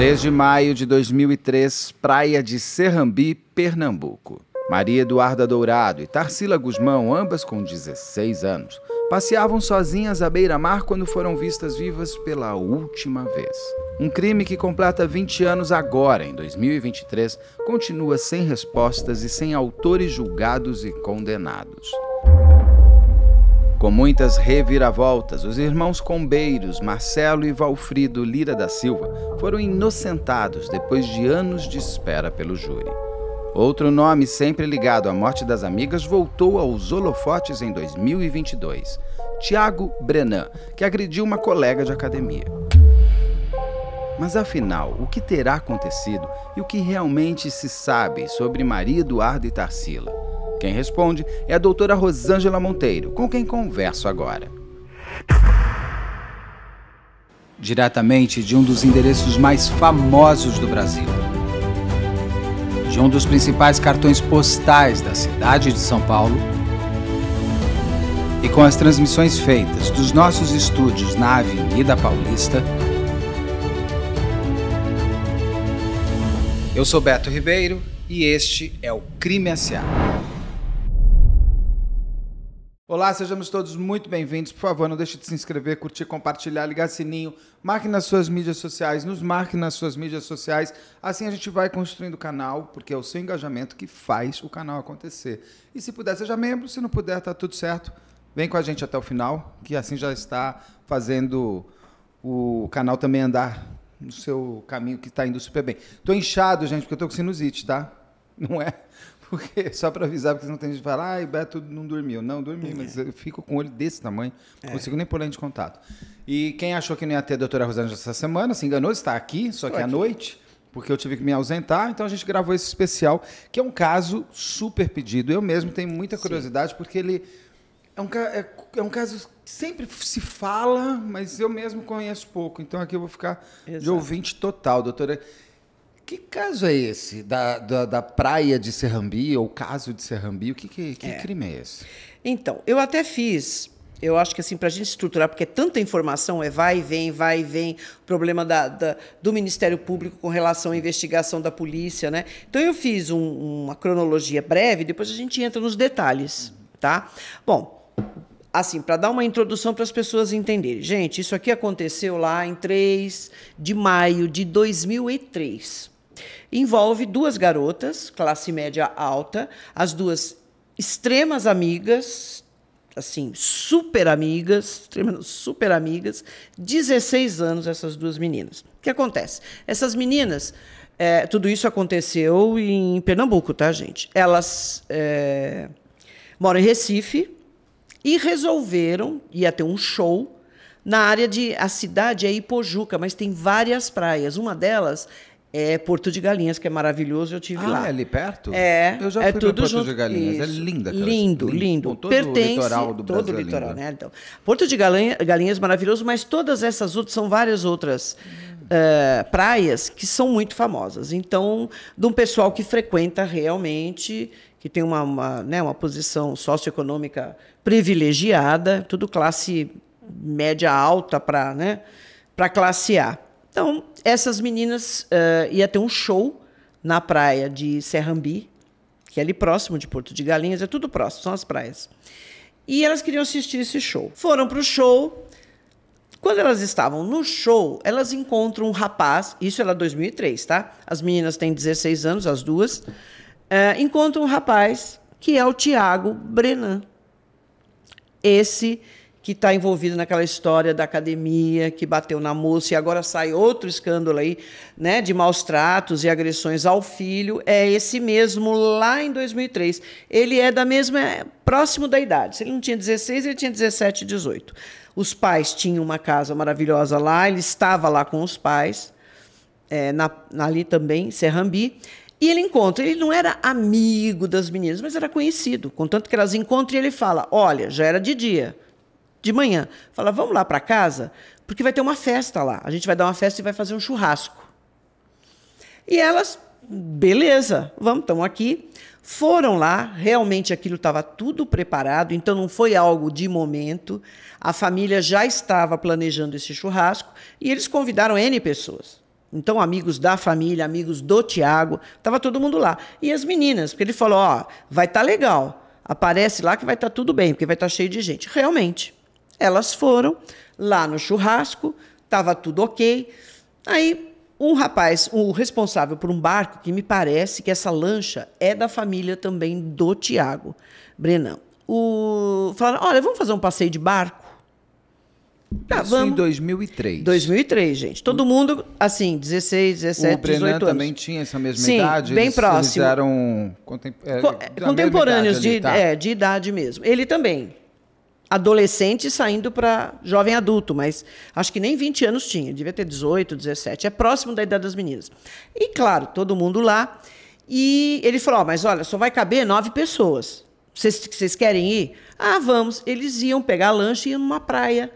3 de maio de 2003, Praia de Serrambi, Pernambuco. Maria Eduarda Dourado e Tarsila Guzmão, ambas com 16 anos, passeavam sozinhas à beira-mar quando foram vistas vivas pela última vez. Um crime que completa 20 anos agora, em 2023, continua sem respostas e sem autores julgados e condenados. Com muitas reviravoltas, os irmãos Combeiros, Marcelo e Valfrido Lira da Silva, foram inocentados depois de anos de espera pelo júri. Outro nome sempre ligado à morte das amigas voltou aos holofotes em 2022. Tiago Brenan, que agrediu uma colega de academia. Mas afinal, o que terá acontecido e o que realmente se sabe sobre Maria Eduarda e Tarsila? Quem responde é a doutora Rosângela Monteiro, com quem converso agora. Diretamente de um dos endereços mais famosos do Brasil. De um dos principais cartões postais da cidade de São Paulo. E com as transmissões feitas dos nossos estúdios na Avenida Paulista, Eu sou Beto Ribeiro e este é o Crime S.A. Olá, sejamos todos muito bem-vindos. Por favor, não deixe de se inscrever, curtir, compartilhar, ligar sininho, marque nas suas mídias sociais, nos marque nas suas mídias sociais. Assim a gente vai construindo o canal, porque é o seu engajamento que faz o canal acontecer. E se puder, seja membro, se não puder, tá tudo certo. Vem com a gente até o final, que assim já está fazendo o canal também andar no seu caminho que está indo super bem. Tô inchado, gente, porque eu tô com sinusite, tá? Não é? Porque, só para avisar, porque senão tem gente que fala, ah, o Beto não dormiu. Não, dormi, é. mas eu fico com o olho desse tamanho, não é. consigo nem pôr lente de contato. E quem achou que não ia ter a doutora Rosângela essa semana, se enganou, está aqui, só que aqui. à noite, porque eu tive que me ausentar, então a gente gravou esse especial, que é um caso super pedido. Eu mesmo tenho muita curiosidade, Sim. porque ele é um, é, é um caso que sempre se fala, mas eu mesmo conheço pouco, então aqui eu vou ficar Exato. de ouvinte total, doutora. Que caso é esse? Da, da, da praia de Serrambi, ou caso de Serrambi? O que, que, que é. crime é esse? Então, eu até fiz eu acho que assim, para a gente estruturar, porque é tanta informação, é vai e vem, vai e vem, problema da, da, do Ministério Público com relação à investigação da polícia, né? Então eu fiz um, uma cronologia breve, depois a gente entra nos detalhes, tá? Bom, assim, para dar uma introdução para as pessoas entenderem. Gente, isso aqui aconteceu lá em 3 de maio de 2003 envolve duas garotas, classe média alta, as duas extremas amigas, assim, super amigas, super amigas, 16 anos essas duas meninas. O que acontece? Essas meninas, é, tudo isso aconteceu em Pernambuco, tá, gente? Elas é, moram em Recife e resolveram, ia ter um show, na área de. A cidade é Ipojuca, mas tem várias praias. Uma delas é Porto de Galinhas, que é maravilhoso, eu tive ah, lá. Ah, é ali perto? É. Eu já é fui tudo Porto junto, de Galinhas, é isso. é linda. Cara. Lindo, lindo. Pertence todo Pertence, o litoral do todo Brasil. Todo é o litoral, é né? Então, Porto de Galinha, Galinhas maravilhoso, mas todas essas outras, são várias outras uh, praias que são muito famosas. Então, de um pessoal que frequenta realmente, que tem uma, uma, né, uma posição socioeconômica privilegiada, tudo classe média alta para né, classe A. Então, essas meninas uh, ia ter um show na praia de Serrambi, que é ali próximo de Porto de Galinhas, é tudo próximo, são as praias. E elas queriam assistir esse show. Foram para o show. Quando elas estavam no show, elas encontram um rapaz, isso é era 2003, tá? As meninas têm 16 anos, as duas. Uh, encontram um rapaz que é o Tiago Brenan. Esse que está envolvido naquela história da academia, que bateu na moça e agora sai outro escândalo aí, né, de maus tratos e agressões ao filho, é esse mesmo lá em 2003. Ele é da mesma é próximo da idade. Se ele não tinha 16, ele tinha 17, 18. Os pais tinham uma casa maravilhosa lá, ele estava lá com os pais, é, na, ali também, Serrambi. E ele encontra, ele não era amigo das meninas, mas era conhecido. Contanto que elas encontram e ele fala: Olha, já era de dia, de manhã. Fala, vamos lá para casa, porque vai ter uma festa lá. A gente vai dar uma festa e vai fazer um churrasco. E elas, beleza, vamos, estamos aqui. Foram lá, realmente aquilo estava tudo preparado, então não foi algo de momento. A família já estava planejando esse churrasco e eles convidaram N pessoas. Então, amigos da família, amigos do Tiago, estava todo mundo lá. E as meninas, porque ele falou: ó, vai estar tá legal, aparece lá que vai estar tá tudo bem, porque vai estar tá cheio de gente. Realmente. Elas foram lá no churrasco, estava tudo ok. Aí um rapaz, o responsável por um barco, que me parece que essa lancha é da família também do Tiago Brenan, o, falaram: olha, vamos fazer um passeio de barco? Tá, Isso vamos. em 2003. 2003, gente. Todo mundo, assim, 16, 17, o 18 Brenan anos. também tinha essa mesma Sim, idade? bem eles, próximo. Eles eram é, Co contemporâneos idade de, tá. é, de idade mesmo. Ele também adolescente saindo para jovem adulto, mas acho que nem 20 anos tinha, devia ter 18, 17, é próximo da idade das meninas. E claro, todo mundo lá. E ele falou: oh, mas olha, só vai caber nove pessoas. Vocês querem ir? Ah, vamos. Eles iam pegar lanche e em numa praia,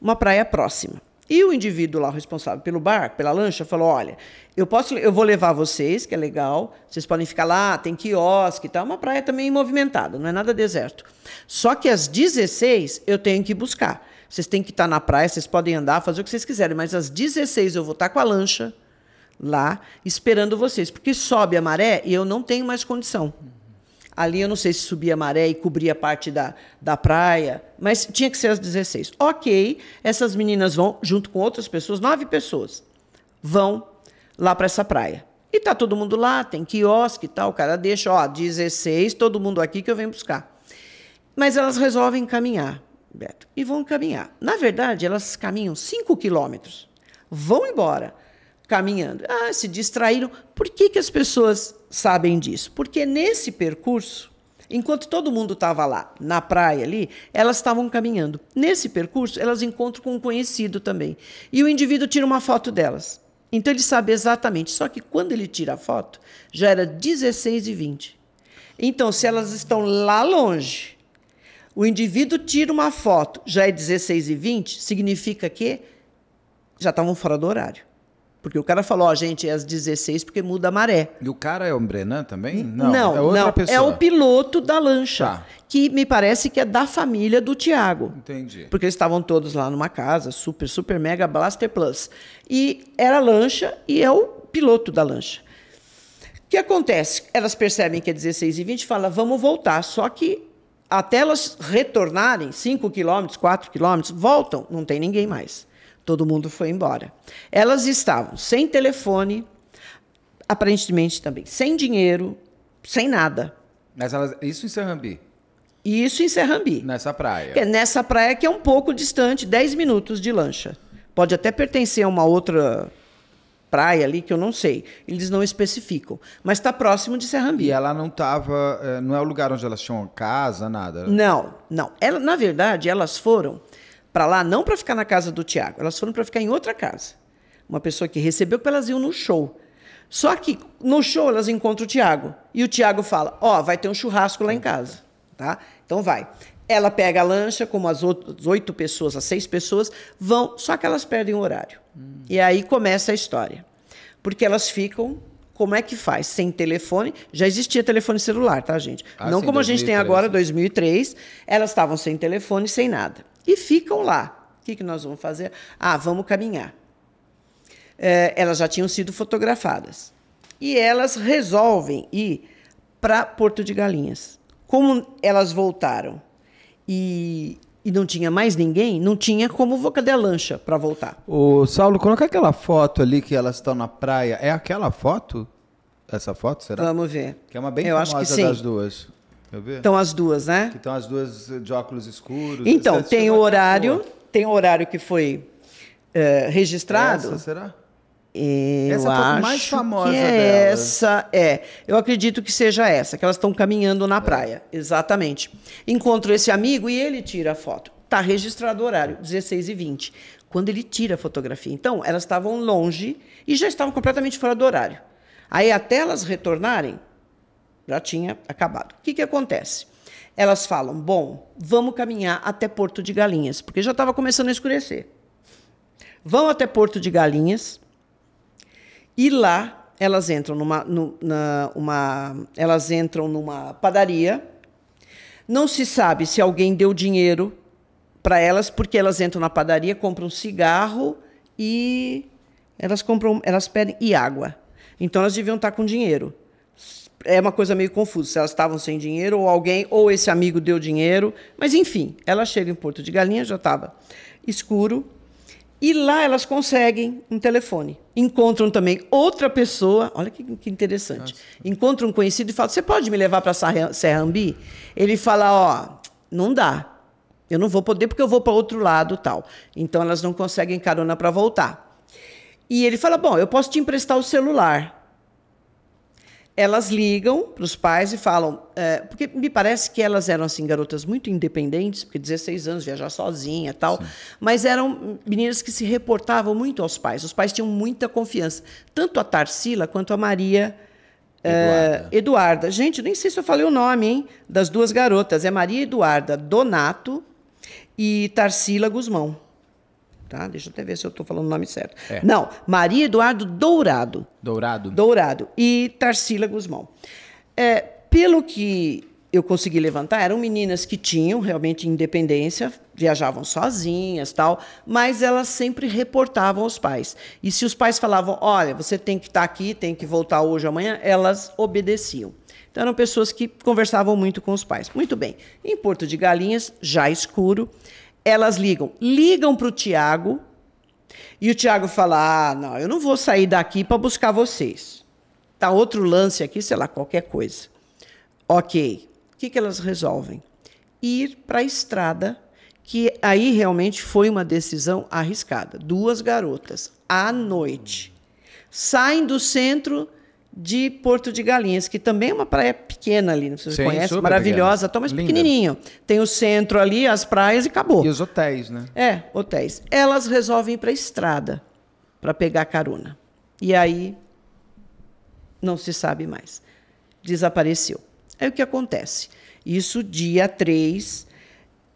uma praia próxima. E o indivíduo lá, responsável pelo bar, pela lancha, falou: olha, eu posso, eu vou levar vocês, que é legal. Vocês podem ficar lá, tem quiosque e tal. É uma praia também movimentada, não é nada deserto. Só que às 16 eu tenho que buscar. Vocês têm que estar tá na praia, vocês podem andar, fazer o que vocês quiserem, mas às 16 eu vou estar tá com a lancha lá esperando vocês, porque sobe a maré e eu não tenho mais condição. Ali eu não sei se subia a maré e cobria a parte da, da praia, mas tinha que ser às 16. Ok, essas meninas vão, junto com outras pessoas, nove pessoas, vão lá para essa praia. E tá todo mundo lá, tem quiosque e tal, o cara deixa, ó, 16, todo mundo aqui que eu venho buscar. Mas elas resolvem caminhar, Beto, e vão caminhar. Na verdade, elas caminham 5 quilômetros, vão embora caminhando. Ah, se distraíram. Por que, que as pessoas sabem disso? Porque nesse percurso, enquanto todo mundo estava lá, na praia ali, elas estavam caminhando. Nesse percurso, elas encontram com um conhecido também. E o indivíduo tira uma foto delas. Então ele sabe exatamente. Só que quando ele tira a foto, já era 16 e 20. Então, se elas estão lá longe, o indivíduo tira uma foto, já é 16 e 20, significa que já estavam fora do horário. Porque o cara falou, ó, oh, gente, é às 16 porque muda a maré. E o cara é o Brenan também? Não, não é outra não. pessoa. É o piloto da lancha, tá. que me parece que é da família do Tiago. Entendi. Porque eles estavam todos lá numa casa, super, super mega Blaster Plus. E era lancha e é o piloto da lancha. O que acontece? Elas percebem que é 16 e 20 e falam, vamos voltar. Só que até elas retornarem 5 quilômetros, 4 quilômetros, voltam, não tem ninguém mais. Todo mundo foi embora. Elas estavam sem telefone, aparentemente também sem dinheiro, sem nada. Mas elas, isso em Serrambi? Isso em Serrambi. Nessa praia. É nessa praia que é um pouco distante, 10 minutos de lancha. Pode até pertencer a uma outra praia ali, que eu não sei. Eles não especificam. Mas está próximo de Serrambi. E ela não estava. Eh, não é o lugar onde elas tinham casa, nada? Não, não. Ela, na verdade, elas foram para lá não para ficar na casa do Tiago, elas foram para ficar em outra casa. Uma pessoa que recebeu porque elas iam no show. Só que no show elas encontram o Tiago e o Tiago fala: "Ó, oh, vai ter um churrasco lá em casa", tá? Então vai. Ela pega a lancha, como as outras oito pessoas, as seis pessoas vão, só que elas perdem o horário. Hum. E aí começa a história. Porque elas ficam como é que faz? Sem telefone, já existia telefone celular, tá, gente? Ah, Não como 2003. a gente tem agora, 2003, né? elas estavam sem telefone, sem nada e ficam lá. O que, que nós vamos fazer? Ah, vamos caminhar. É, elas já tinham sido fotografadas. E elas resolvem ir para Porto de Galinhas. Como elas voltaram e, e não tinha mais ninguém, não tinha como vou cadê a lancha para voltar. O Saulo, coloca aquela foto ali que elas estão na praia. É aquela foto? Essa foto, será? Vamos ver. Que é uma bem Eu famosa das duas. Estão as duas, né? Então estão as duas de óculos escuros. Então, tem o horário, tem o horário que foi eh, registrado. Essa, será? Eu essa foi a mais famosa que é delas. Essa é. Eu acredito que seja essa, que elas estão caminhando na é. praia. Exatamente. Encontro esse amigo e ele tira a foto. Está registrado o horário, 16 h 20 Quando ele tira a fotografia. Então, elas estavam longe e já estavam completamente fora do horário. Aí, até elas retornarem, já tinha acabado. O que, que acontece? Elas falam: bom, vamos caminhar até Porto de Galinhas, porque já estava começando a escurecer. Vão até Porto de Galinhas e lá elas entram numa, elas entram numa padaria. Não se sabe se alguém deu dinheiro para elas, porque elas entram na padaria, compram cigarro e elas compram, elas pedem e água. Então elas deviam estar tá com dinheiro é uma coisa meio confusa, se elas estavam sem dinheiro ou alguém, ou esse amigo deu dinheiro, mas enfim, ela chega em Porto de Galinha, já estava escuro, e lá elas conseguem um telefone. Encontram também outra pessoa, olha que, que interessante, Nossa. encontram um conhecido e falam, você pode me levar para Serrambi? Ele fala, ó, não dá, eu não vou poder porque eu vou para outro lado tal. Então elas não conseguem carona para voltar. E ele fala, bom, eu posso te emprestar o celular elas ligam para os pais e falam. É, porque me parece que elas eram assim garotas muito independentes, porque 16 anos, viajar sozinha tal. Sim. Mas eram meninas que se reportavam muito aos pais. Os pais tinham muita confiança. Tanto a Tarsila quanto a Maria. É, Eduarda. Eduarda. Gente, nem sei se eu falei o nome, hein? Das duas garotas. É Maria Eduarda Donato e Tarsila Guzmão tá? Deixa eu até ver se eu estou falando o nome certo. É. Não, Maria Eduardo Dourado. Dourado. Dourado. E Tarsila Guzmão. É, pelo que eu consegui levantar, eram meninas que tinham realmente independência, viajavam sozinhas, tal, mas elas sempre reportavam aos pais. E se os pais falavam, olha, você tem que estar tá aqui, tem que voltar hoje amanhã, elas obedeciam. Então eram pessoas que conversavam muito com os pais. Muito bem. Em Porto de Galinhas, já escuro, elas ligam. Ligam para o Tiago. E o Tiago fala: Ah, não, eu não vou sair daqui para buscar vocês. Tá outro lance aqui, sei lá, qualquer coisa. Ok. O que, que elas resolvem? Ir para a estrada, que aí realmente foi uma decisão arriscada. Duas garotas, à noite, saem do centro de Porto de Galinhas, que também é uma praia pequena ali, não sei se você conhece, maravilhosa, tão mas pequenininho. Tem o centro ali, as praias e acabou. E os hotéis, né? É, hotéis. Elas resolvem ir para a estrada para pegar carona. E aí não se sabe mais. Desapareceu. Aí o que acontece? Isso dia 3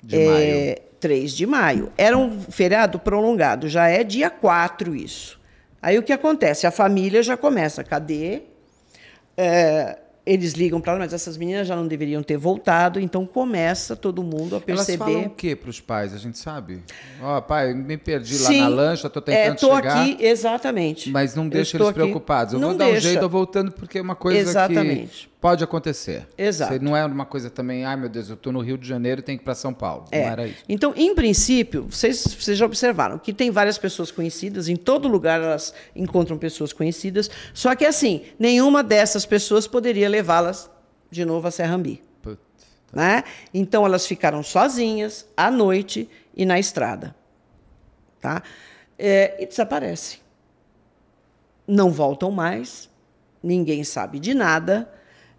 de é, maio. 3 de maio. Era um feriado prolongado, já é dia 4 isso. Aí o que acontece? A família já começa, cadê? É, eles ligam para ela, mas essas meninas já não deveriam ter voltado, então começa todo mundo a perceber. Elas falam o que para os pais? A gente sabe? Ó, oh, pai, me perdi lá na lancha, estou é, tentando é, tô chegar. aqui, exatamente. Mas não deixa eles aqui. preocupados. Eu não vou dar um jeito, estou voltando, porque é uma coisa exatamente. que pode acontecer. Exato. Você não é uma coisa também, ai ah, meu Deus, eu estou no Rio de Janeiro e tenho que ir para São Paulo. É. Não era isso. Então, em princípio, vocês, vocês já observaram que tem várias pessoas conhecidas, em todo lugar elas encontram pessoas conhecidas, só que assim, nenhuma dessas pessoas poderia levá-las de novo a Serrambi. Tá. Né? Então elas ficaram sozinhas à noite e na estrada. Tá? É, e desaparecem. Não voltam mais, ninguém sabe de nada.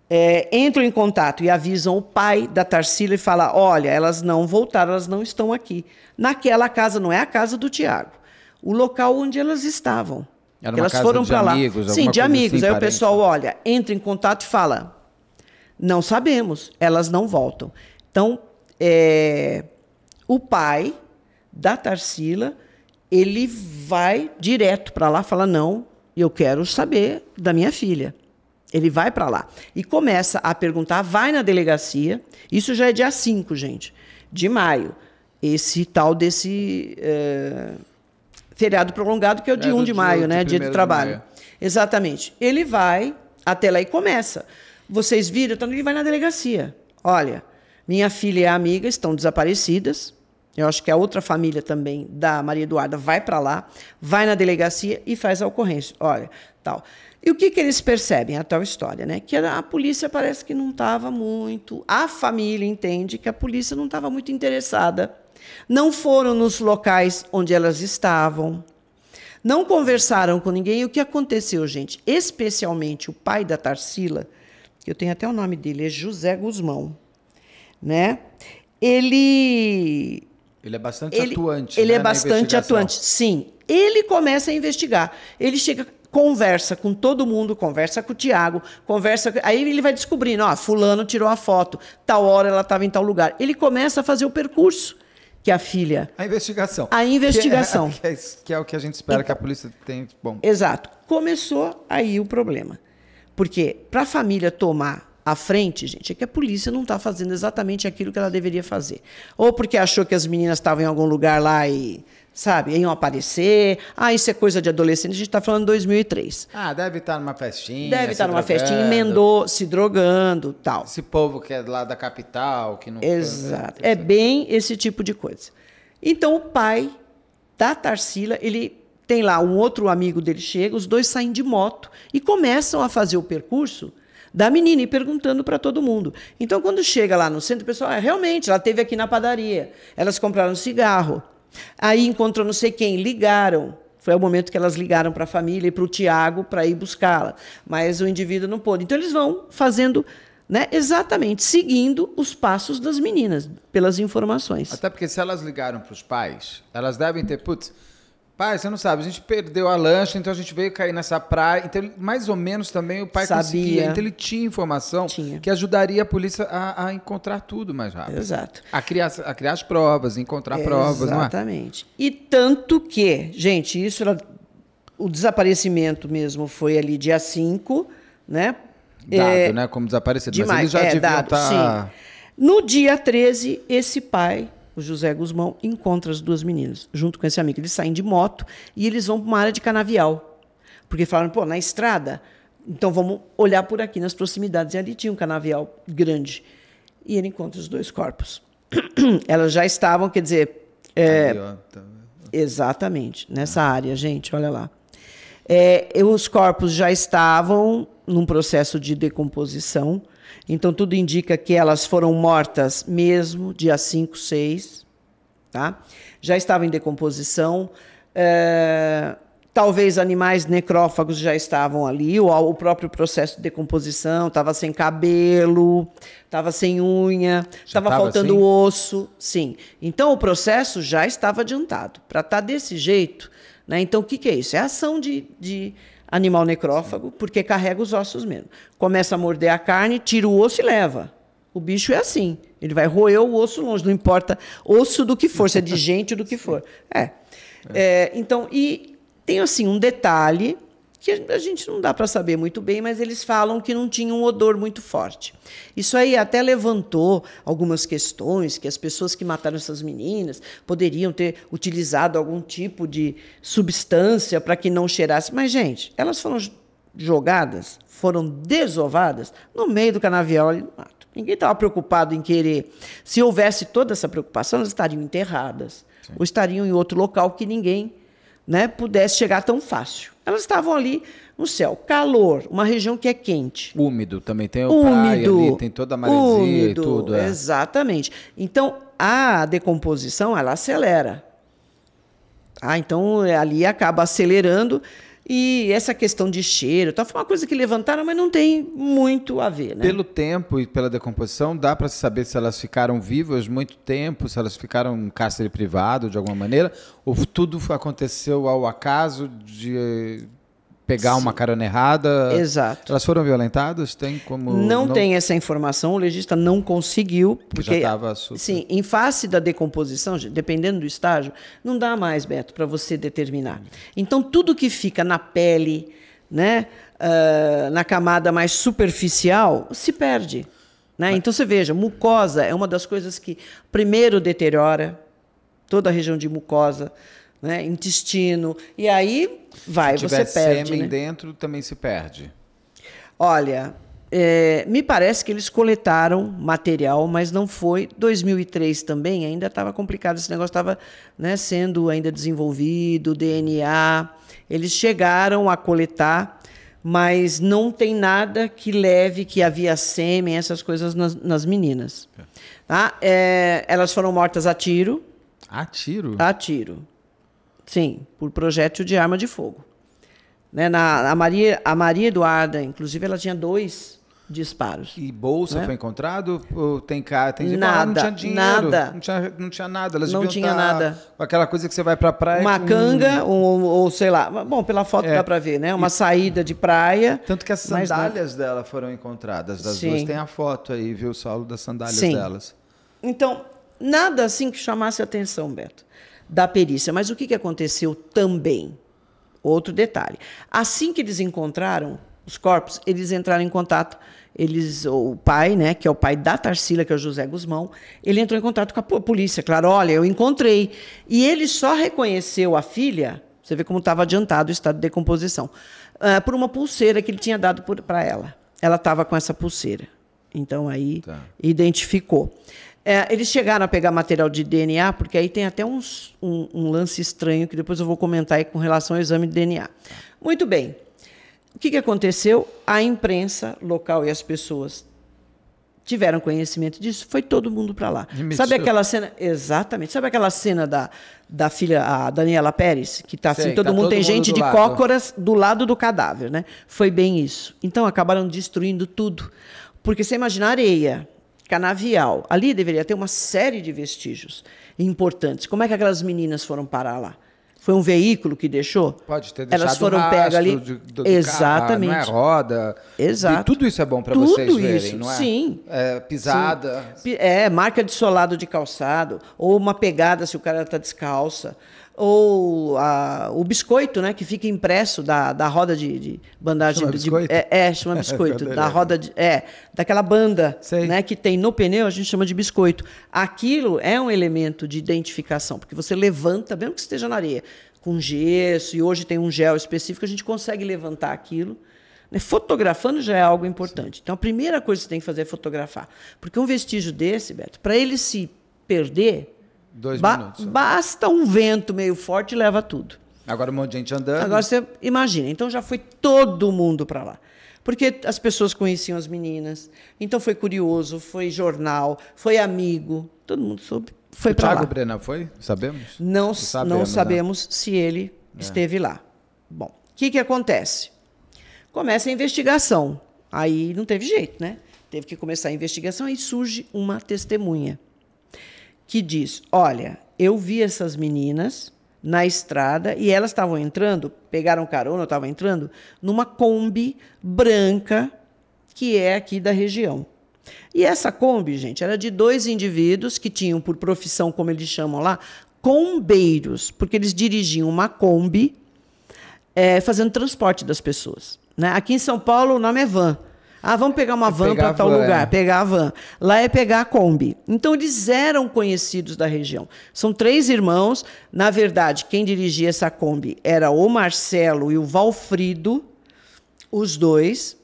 É, entram em contato e avisam o pai da Tarsila e fala: olha, elas não voltaram, elas não estão aqui. Naquela casa, não é a casa do Tiago, o local onde elas estavam. Era elas foram para lá. Amigos, Sim, de amigos. Assim, aí parente. o pessoal olha, entra em contato e fala: não sabemos, elas não voltam. Então, é, o pai da Tarsila, ele vai direto para lá, fala: não, eu quero saber da minha filha. Ele vai para lá e começa a perguntar, vai na delegacia. Isso já é dia 5, gente, de maio. Esse tal desse. Eh, feriado prolongado, que é o de é, 1 de maio, de, né? De dia do trabalho. Exatamente. Ele vai, até lá e começa. Vocês viram, então ele vai na delegacia. Olha, minha filha e a amiga estão desaparecidas. Eu acho que a outra família também da Maria Eduarda vai para lá, vai na delegacia e faz a ocorrência. Olha, tal. E o que, que eles percebem? A tal história, né? Que a, a polícia parece que não estava muito. A família entende que a polícia não estava muito interessada não foram nos locais onde elas estavam. Não conversaram com ninguém. E o que aconteceu, gente? Especialmente o pai da Tarsila, que eu tenho até o nome dele, é José Guzmão, né? Ele ele é bastante ele, atuante. Ele né, é bastante atuante, sim. Ele começa a investigar. Ele chega, conversa com todo mundo, conversa com o Tiago, conversa. Aí ele vai descobrindo: ó, Fulano tirou a foto, tal hora ela estava em tal lugar. Ele começa a fazer o percurso que a filha. A investigação. A investigação. Que é, que é, que é o que a gente espera então, que a então, polícia tenha. Bom. Exato. Começou aí o problema. Porque para a família tomar a frente, gente, é que a polícia não está fazendo exatamente aquilo que ela deveria fazer. Ou porque achou que as meninas estavam em algum lugar lá e sabe? em aparecer. Ah, isso é coisa de adolescente. A gente está falando de 2003. Ah, deve estar tá numa festinha. Deve estar tá numa drogando. festinha, emendou, se drogando tal. Esse povo que é lá da capital, que não. Exato. É bem esse tipo de coisa. Então, o pai da Tarsila, ele tem lá um outro amigo dele chega, os dois saem de moto e começam a fazer o percurso da menina e perguntando para todo mundo. Então, quando chega lá no centro, o pessoal, ah, realmente, ela teve aqui na padaria. Elas compraram cigarro. Aí encontrou não sei quem, ligaram. Foi o momento que elas ligaram para a família e para o Tiago para ir buscá-la. Mas o indivíduo não pôde. Então eles vão fazendo né? Exatamente, seguindo os passos das meninas, pelas informações. Até porque se elas ligaram para os pais, elas devem ter, putz, Pai, você não sabe, a gente perdeu a lancha, então a gente veio cair nessa praia. Então, mais ou menos também o pai Sabia. conseguia. Então ele tinha informação tinha. que ajudaria a polícia a, a, encontrar tudo mais rápido. Exato. A criar, a criar as provas, encontrar é, provas, Exatamente. É? E tanto que, gente, isso era, o desaparecimento mesmo foi ali dia 5, né? Dado, é, né? Como desaparecido. Demais. Mas ele já é, devia estar. Tá sim. No dia 13, esse pai o José Guzmão encontra as duas meninas, junto com esse amigo. Eles saem de moto e eles vão para uma área de canavial. Porque falaram, pô, na estrada, então vamos olhar por aqui nas proximidades. E ali tinha um canavial grande. E ele encontra os dois corpos. Elas já estavam, quer dizer. É, né? exatamente, nessa área, gente, olha lá. É, os corpos já estavam num processo de decomposição então tudo indica que elas foram mortas mesmo dia 5, 6, tá? Já estavam em decomposição. É... Talvez animais necrófagos já estavam ali, ou o próprio processo de decomposição, estava sem cabelo, estava sem unha, estava faltando assim? osso, sim. Então o processo já estava adiantado. Para estar tá desse jeito, né? Então o que, que é isso? É ação de, de animal necrófago, porque carrega os ossos mesmo. Começa a morder a carne, tira o osso e leva. O bicho é assim. Ele vai roer o osso longe, não importa osso do que for, se é de gente do que for. É. é então, e tem assim um detalhe que a gente não dá para saber muito bem, mas eles falam que não tinha um odor muito forte. Isso aí até levantou algumas questões que as pessoas que mataram essas meninas poderiam ter utilizado algum tipo de substância para que não cheirasse. Mas, gente, elas foram jogadas, foram desovadas no meio do canavial ali no mato. Ninguém estava preocupado em querer. Se houvesse toda essa preocupação, elas estariam enterradas Sim. ou estariam em outro local que ninguém né, pudesse chegar tão fácil. Elas estavam ali no céu. Calor, uma região que é quente. Úmido também, tem o úmido, ali, tem toda a maresia úmido, e tudo. É. Exatamente. Então, a decomposição, ela acelera. Ah, então é, ali acaba acelerando e essa questão de cheiro, tá, foi uma coisa que levantaram, mas não tem muito a ver, né? Pelo tempo e pela decomposição, dá para saber se elas ficaram vivas muito tempo, se elas ficaram em cárcere privado de alguma maneira, ou tudo aconteceu ao acaso de pegar Sim. uma carona errada. Exato. Elas foram violentadas? Tem como. Não, não... tem essa informação, o legista não conseguiu. Porque, já estava super... Sim, em face da decomposição, dependendo do estágio, não dá mais, Beto, para você determinar. Então, tudo que fica na pele, né, uh, na camada mais superficial, se perde. Né? Mas... Então, você veja, mucosa é uma das coisas que primeiro deteriora toda a região de mucosa né, intestino. E aí vai, você perde. Sêmen né? dentro também se perde. Olha, é, me parece que eles coletaram material, mas não foi. 2003 também, ainda estava complicado, esse negócio estava né, sendo ainda desenvolvido, DNA. Eles chegaram a coletar, mas não tem nada que leve que havia sêmen, essas coisas nas, nas meninas. É. Tá? É, elas foram mortas a tiro. A tiro? A tiro. Sim, por projétil de arma de fogo. Né? Na, a, Maria, a Maria Eduarda, inclusive, ela tinha dois disparos. E bolsa né? foi encontrado? tem cara, tem nada, não tinha dinheiro, nada. não tinha, não tinha nada. não tinha tá nada. Aquela coisa que você vai para praia. Uma com... canga ou, ou, sei lá. Bom, pela foto é. dá para ver, né? Uma e... saída de praia. Tanto que as sandálias não... dela foram encontradas. Das Sim. duas tem a foto aí, viu, Saulo, das sandálias Sim. delas. Então nada assim que chamasse atenção, Beto da perícia. Mas o que, que aconteceu também? Outro detalhe. Assim que eles encontraram os corpos, eles entraram em contato. Eles, o pai, né, que é o pai da Tarsila, que é o José Guzmão, ele entrou em contato com a polícia. Claro, olha, eu encontrei. E ele só reconheceu a filha, você vê como estava adiantado o estado de decomposição, uh, por uma pulseira que ele tinha dado para ela. Ela estava com essa pulseira. Então aí tá. identificou. É, eles chegaram a pegar material de DNA, porque aí tem até uns, um, um, lance estranho que depois eu vou comentar aí com relação ao exame de DNA. Muito bem. O que, que aconteceu? A imprensa local e as pessoas tiveram conhecimento disso, foi todo mundo para lá. Sabe aquela cena? Exatamente. Sabe aquela cena da, da filha, a Daniela Pérez, que está assim, todo tá mundo todo tem mundo gente de lado. cócoras do lado do cadáver, né? Foi bem isso. Então acabaram destruindo tudo. Porque você imagina areia, canavial. Ali deveria ter uma série de vestígios importantes. Como é que aquelas meninas foram parar lá? Foi um veículo que deixou? Pode ter deixado Elas foram pegas ali. do, do Exatamente. Carro, não é roda. Exato. E tudo isso é bom para vocês isso, verem, não é? Sim. É, pisada. Sim. É, marca de solado de calçado. Ou uma pegada se o cara está descalça ou a, o biscoito, né, que fica impresso da, da roda de, de bandagem chama de, biscoito? É, é, chama biscoito, da roda de, é, daquela banda, Sei. né, que tem no pneu, a gente chama de biscoito. Aquilo é um elemento de identificação, porque você levanta, mesmo que esteja na areia, com gesso e hoje tem um gel específico, a gente consegue levantar aquilo. Né? Fotografando já é algo importante. Sim. Então a primeira coisa que você tem que fazer é fotografar, porque um vestígio desse, Beto, para ele se perder, Dois ba minutos. Basta um vento meio forte e leva tudo. Agora um monte de gente andando. Agora você imagina. Então já foi todo mundo para lá. Porque as pessoas conheciam as meninas. Então foi curioso, foi jornal, foi amigo. Todo mundo soube. Foi para lá. Tiago Brena foi? Sabemos? Não, sabemos, não sabemos né? se ele é. esteve lá. Bom, o que, que acontece? Começa a investigação. Aí não teve jeito, né? Teve que começar a investigação e surge uma testemunha que diz: Olha, eu vi essas meninas na estrada e elas estavam entrando, pegaram carona, estavam entrando numa Kombi branca que é aqui da região. E essa Kombi, gente, era de dois indivíduos que tinham por profissão, como eles chamam lá, combeiros, porque eles dirigiam uma Kombi é, fazendo transporte das pessoas. Né? Aqui em São Paulo o nome é van, ah, vamos pegar uma é van para tal van. lugar, é. pegar a van. Lá é pegar a Kombi. Então eles eram conhecidos da região. São três irmãos. Na verdade, quem dirigia essa Kombi era o Marcelo e o Valfrido, os dois.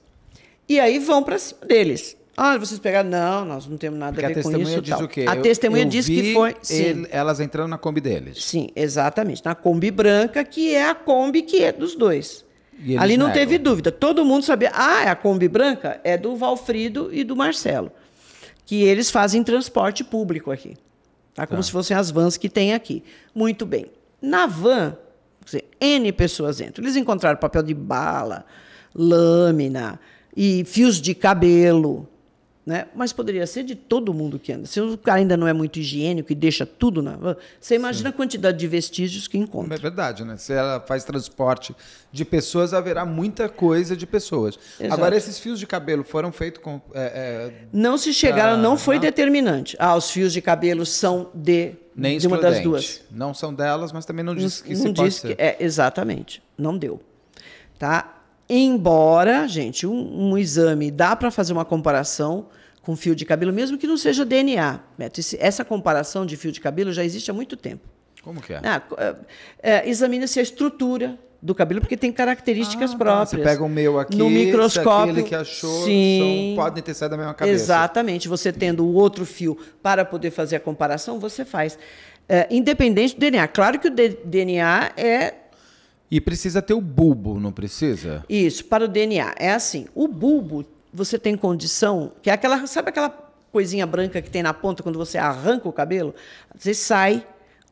E aí vão para cima deles. Ah, vocês pegaram. Não, nós não temos nada Porque a ver a com isso. Diz tal. O quê? A eu, testemunha eu diz que foi. elas entrando na Kombi deles. Sim, exatamente. Na Kombi branca, que é a Kombi que é dos dois. Ali não negam. teve dúvida. Todo mundo sabia. Ah, é a Kombi branca é do Valfrido e do Marcelo. Que eles fazem transporte público aqui. Tá? Como tá. se fossem as vans que tem aqui. Muito bem. Na van, dizer, N pessoas entram. Eles encontraram papel de bala, lâmina e fios de cabelo. Né? Mas poderia ser de todo mundo que anda. Se o cara ainda não é muito higiênico e deixa tudo na. Você imagina Sim. a quantidade de vestígios que encontra. É verdade, né? Se ela faz transporte de pessoas, haverá muita coisa de pessoas. Exato. Agora, esses fios de cabelo foram feitos com. É, é, não se chegaram, pra... Ah, não foi ah. determinante. Ah, os fios de cabelo são de. Nem de uma das duas. Não são delas, mas também não disse que não, se não disse que, é, Exatamente, não deu. Tá? Embora, gente, um, um exame dá para fazer uma comparação com fio de cabelo, mesmo que não seja DNA. Beto. Essa comparação de fio de cabelo já existe há muito tempo. Como que é? Ah, é, é Examina-se a estrutura do cabelo, porque tem características ah, tá. próprias. Você pega o meu aqui, no microscópio, aquele que achou, sim, são, podem ter saído da mesma cabeça. Exatamente. Você tendo o outro fio para poder fazer a comparação, você faz. É, independente do DNA. Claro que o DNA é e precisa ter o bulbo, não precisa? Isso, para o DNA. É assim, o bulbo, você tem condição, que é aquela, sabe aquela coisinha branca que tem na ponta quando você arranca o cabelo? Você sai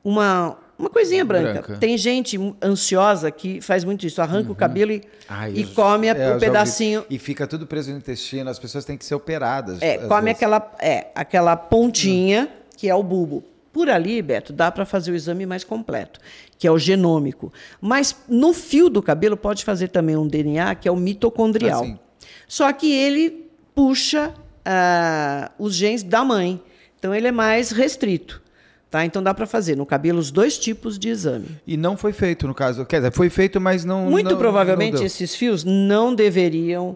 uma, uma coisinha branca. branca. Tem gente ansiosa que faz muito isso, arranca uhum. o cabelo e, Ai, e come é, o um pedacinho. E fica tudo preso no intestino, as pessoas têm que ser operadas. É, come aquela, é, aquela pontinha uhum. que é o bulbo. Por ali, Beto, dá para fazer o exame mais completo que é o genômico. Mas no fio do cabelo pode fazer também um DNA, que é o mitocondrial. Assim. Só que ele puxa ah, os genes da mãe. Então ele é mais restrito. Tá? Então dá para fazer no cabelo os dois tipos de exame. E não foi feito, no caso. Quer dizer, foi feito, mas não. Muito não, provavelmente não esses fios não deveriam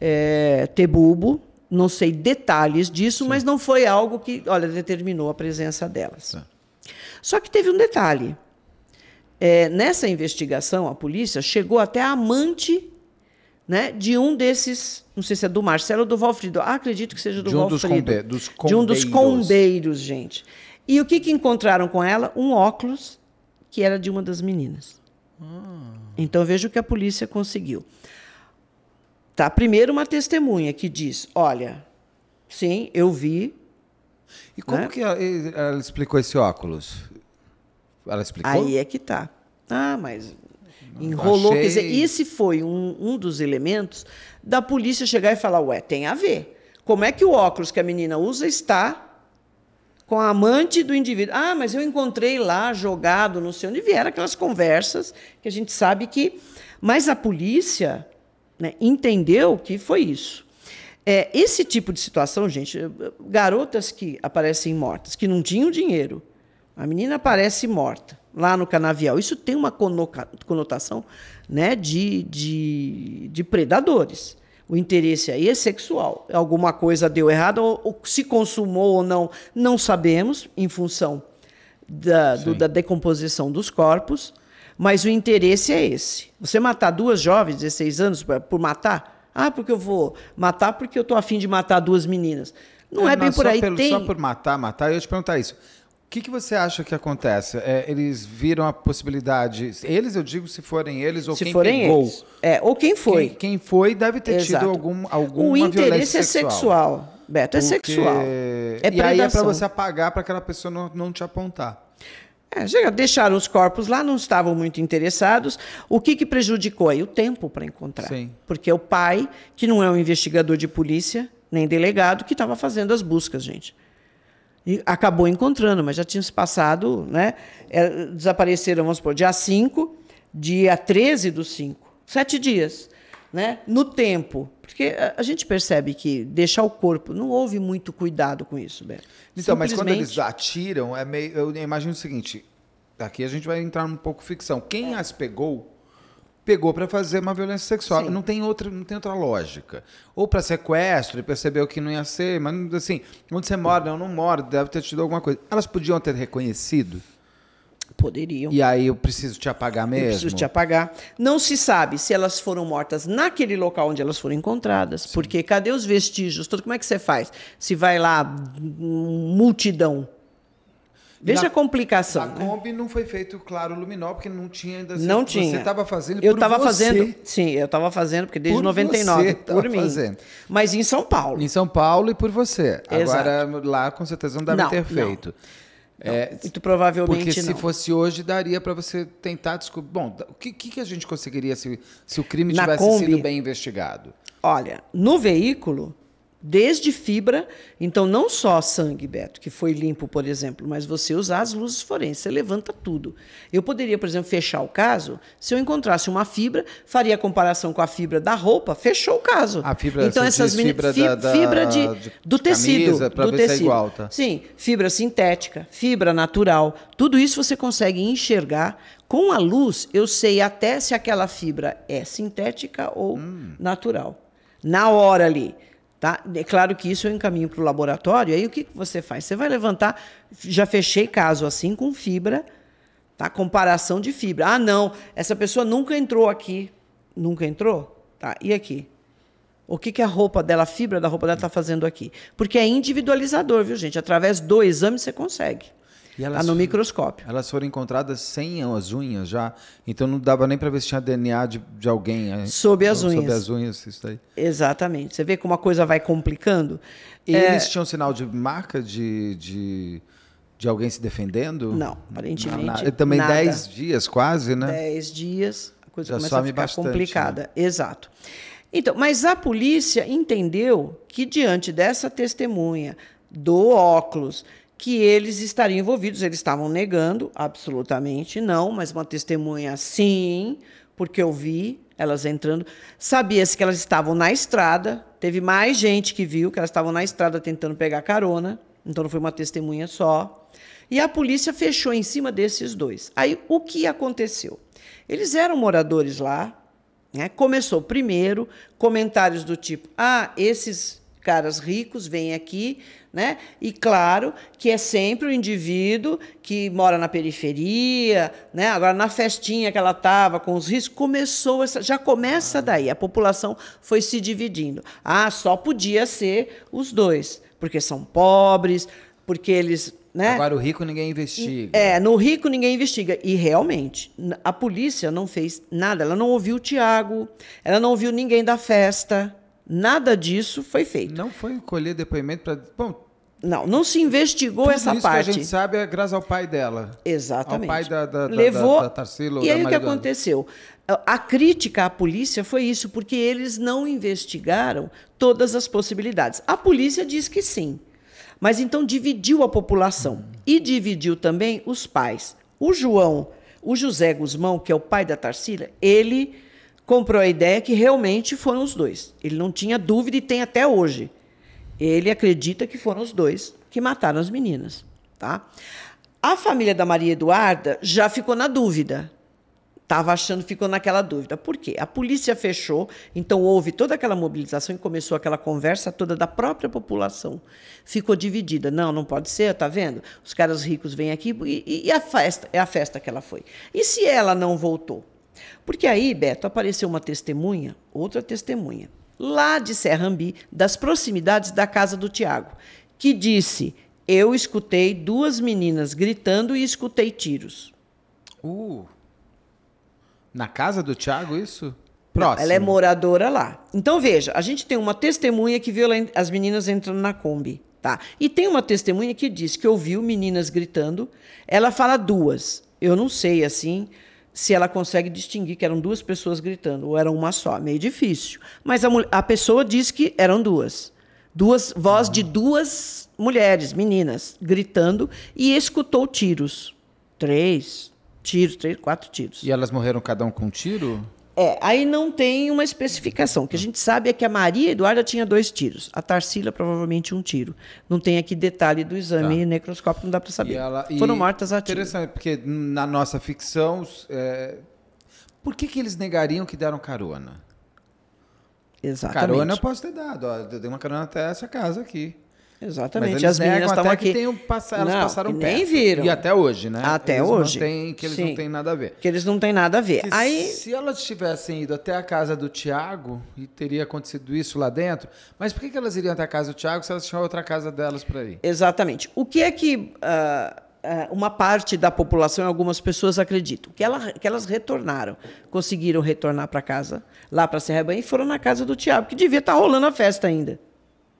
é, ter bulbo. Não sei detalhes disso, Sim. mas não foi algo que, olha, determinou a presença delas. Tá. Só que teve um detalhe. É, nessa investigação, a polícia chegou até a amante né, de um desses, não sei se é do Marcelo ou do Valfrido, ah, acredito que seja do de um Valfrido, dos conde, dos de um dos condeiros, gente. E o que, que encontraram com ela? Um óculos que era de uma das meninas. Hum. Então veja o que a polícia conseguiu. Tá, primeiro uma testemunha que diz, olha, sim, eu vi. E como né? que ela, ela explicou esse óculos? Ela explicou? Aí é que tá. Ah, mas enrolou. Achei... Quer dizer, esse foi um, um dos elementos da polícia chegar e falar: ué, tem a ver. Como é que o óculos que a menina usa está com a amante do indivíduo? Ah, mas eu encontrei lá jogado, não sei onde vieram aquelas conversas que a gente sabe que. Mas a polícia né, entendeu que foi isso. É, esse tipo de situação, gente, garotas que aparecem mortas, que não tinham dinheiro, a menina aparece morta lá no canavial. Isso tem uma conotação né, de, de, de predadores. O interesse aí é sexual. Alguma coisa deu errado, ou, ou se consumou ou não, não sabemos, em função da, do, da decomposição dos corpos. Mas o interesse é esse. Você matar duas jovens, 16 anos, por matar? Ah, porque eu vou matar porque eu estou afim de matar duas meninas. Não é, é bem por aí. Pelo, tem... Só por matar, matar, eu ia te perguntar isso. O que, que, você acha que acontece? É, eles viram a possibilidade. Eles, eu digo, se forem eles ou se quem forem pegou. Eles. É, ou quem foi. Quem, quem foi deve ter Exato. tido algum, interesse é violência sexual. O interesse é sexual. Beto, é sexual. É e predação. aí é para você apagar para aquela pessoa não, não te apontar. É, já deixaram os corpos lá, não estavam muito interessados. O que, que prejudicou aí? O tempo para encontrar. Sim. Porque o pai, que não é um investigador de polícia, nem delegado, que estava fazendo as buscas, gente. E acabou encontrando, mas já tinha se passado, né? É, desapareceram, vamos supor, dia 5, dia 13 do 5. Sete dias, né? No tempo. Porque a gente percebe que deixar o corpo, não houve muito cuidado com isso, Beto. Então, Simplesmente... mas quando eles atiram, é meio, eu imagino o seguinte, aqui a gente vai entrar um pouco ficção. Quem as pegou pegou para fazer uma violência sexual. Não tem outra, não tem outra lógica. Ou para sequestro e percebeu que não ia ser, mas assim, onde você mora, não, né, não mora, deve ter tido alguma coisa. Elas podiam ter reconhecido. Poderiam. E aí eu preciso te apagar mesmo? Eu preciso te apagar. Não se sabe se elas foram mortas naquele local onde elas foram encontradas, Sim. porque cadê os vestígios? Tudo como é que você faz? Se vai lá hum, multidão Veja a complicação. A né? Kombi não foi feito claro luminol, porque não tinha ainda. não tinha. Você estava fazendo eu por tava você. fazendo. Sim, eu estava fazendo, porque desde por 99. Você por mim. Fazendo. Mas em São Paulo. Em São Paulo e por você. Exato. Agora, lá com certeza não deve não, ter feito. Não. É, Muito provavelmente porque se fosse hoje daria para você tentar descobrir. Bom, o que, que a gente conseguiria se, se o crime na tivesse Kombi, sido bem investigado? Olha, no veículo desde fibra, então não só sangue, Beto, que foi limpo, por exemplo, mas você usar as luzes forenses, você levanta tudo. Eu poderia, por exemplo, fechar o caso, se eu encontrasse uma fibra, faria a comparação com a fibra da roupa, fechou o caso. A fibra, então essas diz, fibra, fi, da, fibra de, de do tecido, do ver tecido. Se é igual, tá? Sim, fibra sintética, fibra natural, tudo isso você consegue enxergar com a luz, eu sei até se aquela fibra é sintética ou hum. natural. Na hora ali, Tá? É claro que isso eu encaminho para o laboratório. Aí o que, que você faz? Você vai levantar. Já fechei caso assim com fibra, tá? Comparação de fibra. Ah, não, essa pessoa nunca entrou aqui. Nunca entrou? Tá, e aqui? O que, que a roupa dela, a fibra da roupa dela está fazendo aqui? Porque é individualizador, viu, gente? Através do exame você consegue. Está no microscópio. Elas foram encontradas sem as unhas já, então não dava nem para ver se tinha DNA de, de alguém. É, sob as unhas. Sob as unhas, isso daí. Exatamente. Você vê como a coisa vai complicando. E é... eles tinham sinal de marca de, de, de alguém se defendendo? Não, aparentemente. Na, na, também 10 dias quase, né? 10 dias, a coisa já começa a ficar bastante, né? complicada. Né? Exato. Então, mas a polícia entendeu que diante dessa testemunha, do óculos, que eles estariam envolvidos. Eles estavam negando, absolutamente não, mas uma testemunha sim, porque eu vi elas entrando. Sabia-se que elas estavam na estrada, teve mais gente que viu que elas estavam na estrada tentando pegar carona, então não foi uma testemunha só. E a polícia fechou em cima desses dois. Aí o que aconteceu? Eles eram moradores lá, né? começou primeiro comentários do tipo: ah, esses caras ricos vêm aqui, né? E claro que é sempre o indivíduo que mora na periferia, né? Agora na festinha que ela tava com os ricos começou essa, já começa ah. daí. A população foi se dividindo. Ah, só podia ser os dois, porque são pobres, porque eles né? Agora o rico ninguém investiga. É, no rico ninguém investiga. E realmente, a polícia não fez nada. Ela não ouviu o Tiago, ela não ouviu ninguém da festa. Nada disso foi feito. Não foi colher depoimento para. Bom. Não, não se investigou tudo essa isso parte. Que a gente sabe é graças ao pai dela. Exatamente. Ao pai da, da, Levou, da, da Tarsila. E aí o que aconteceu? A crítica à polícia foi isso, porque eles não investigaram todas as possibilidades. A polícia diz que sim. Mas então dividiu a população. E dividiu também os pais. O João, o José Guzmão, que é o pai da Tarsila, ele comprou a ideia que realmente foram os dois. Ele não tinha dúvida e tem até hoje. Ele acredita que foram os dois que mataram as meninas, tá? A família da Maria Eduarda já ficou na dúvida. Estava achando, ficou naquela dúvida. Por quê? A polícia fechou, então houve toda aquela mobilização e começou aquela conversa toda da própria população. Ficou dividida. Não, não pode ser, tá vendo? Os caras ricos vêm aqui e, e a festa, é a festa que ela foi. E se ela não voltou? Porque aí, Beto, apareceu uma testemunha, outra testemunha, lá de Serrambi, das proximidades da casa do Tiago, que disse: Eu escutei duas meninas gritando e escutei tiros. Uh! Na casa do Tiago, isso? Próximo. Ela é moradora lá. Então veja, a gente tem uma testemunha que viu as meninas entrando na Kombi. Tá. E tem uma testemunha que diz que ouviu meninas gritando. Ela fala duas. Eu não sei assim se ela consegue distinguir que eram duas pessoas gritando ou era uma só. Meio difícil. Mas a, a pessoa diz que eram duas. Duas voz ah. de duas mulheres, meninas, gritando e escutou tiros. Três tiros, três, quatro tiros. E elas morreram cada um com um tiro? É, aí não tem uma especificação. O que a gente sabe é que a Maria Eduarda tinha dois tiros, a Tarsila provavelmente um tiro. Não tem aqui detalhe do exame tá. necroscópico, não dá para saber. E ela, e Foram mortas a tiro. Interessante, porque na nossa ficção, é... por que, que eles negariam que deram carona? Exatamente. Carona eu posso ter dado. Ó, eu dei uma carona até essa casa aqui. Exatamente. As meninas estavam aqui. Tem um pass... Elas não, passaram perto. Nem viram. E até hoje, né? Até eles hoje. que eles Sim. não têm nada a ver. Que eles não têm nada a ver. Que Aí... Se elas tivessem ido até a casa do Tiago e teria acontecido isso lá dentro, mas por que, que elas iriam até a casa do Tiago se elas tinham outra casa delas para ir? Exatamente. O que é que. Uh, uma parte da população, algumas pessoas acreditam, que, ela, que elas retornaram, conseguiram retornar para casa, lá para Serra Banha, e foram na casa do Tiago, que devia estar tá rolando a festa ainda.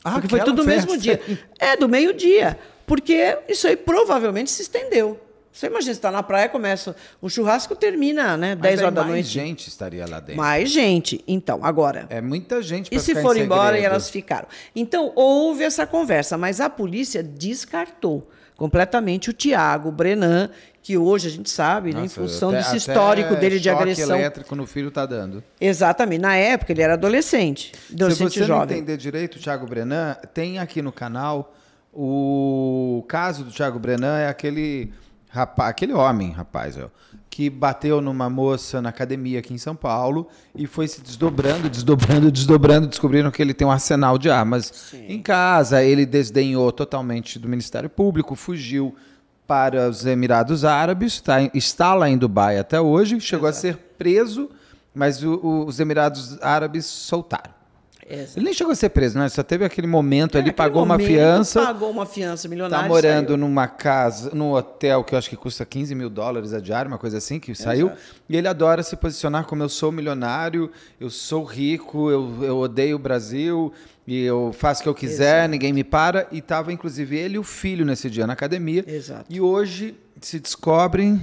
Ah, porque foi tudo no mesmo dia. É, do meio-dia. Porque isso aí provavelmente se estendeu. Você imagina, você está na praia, começa o churrasco, termina, né? Mas 10 horas da noite. Mais gente estaria lá dentro. Mais gente. Então, agora. É muita gente para E se foram embora e elas ficaram. Então, houve essa conversa, mas a polícia descartou completamente o Tiago Brenan, que hoje a gente sabe, Nossa, né, em função até, desse histórico dele de agressão. elétrico no filho tá dando. Exatamente. Na época ele era adolescente, adolescente Se você jovem. não entender direito, Tiago Brenan, tem aqui no canal o caso do Tiago Brenan é aquele rapaz, aquele homem, rapaz, que bateu numa moça na academia aqui em São Paulo e foi se desdobrando, desdobrando, desdobrando, descobriram que ele tem um arsenal de armas Sim. em casa. Ele desdenhou totalmente do Ministério Público, fugiu para os Emirados Árabes, tá, está lá em Dubai até hoje, chegou Exato. a ser preso, mas o, o, os Emirados Árabes soltaram. Exato. Ele nem chegou a ser preso, né? Só teve aquele momento, é, ele aquele pagou momento, uma fiança. Pagou uma fiança milionária. Tá morando saiu. numa casa, num hotel que eu acho que custa 15 mil dólares a diária, uma coisa assim, que saiu. E ele adora se posicionar como eu sou milionário, eu sou rico, eu, eu odeio o Brasil, e eu faço o que eu quiser, Exato. ninguém me para. E tava, inclusive, ele e o filho nesse dia na academia. Exato. E hoje se descobrem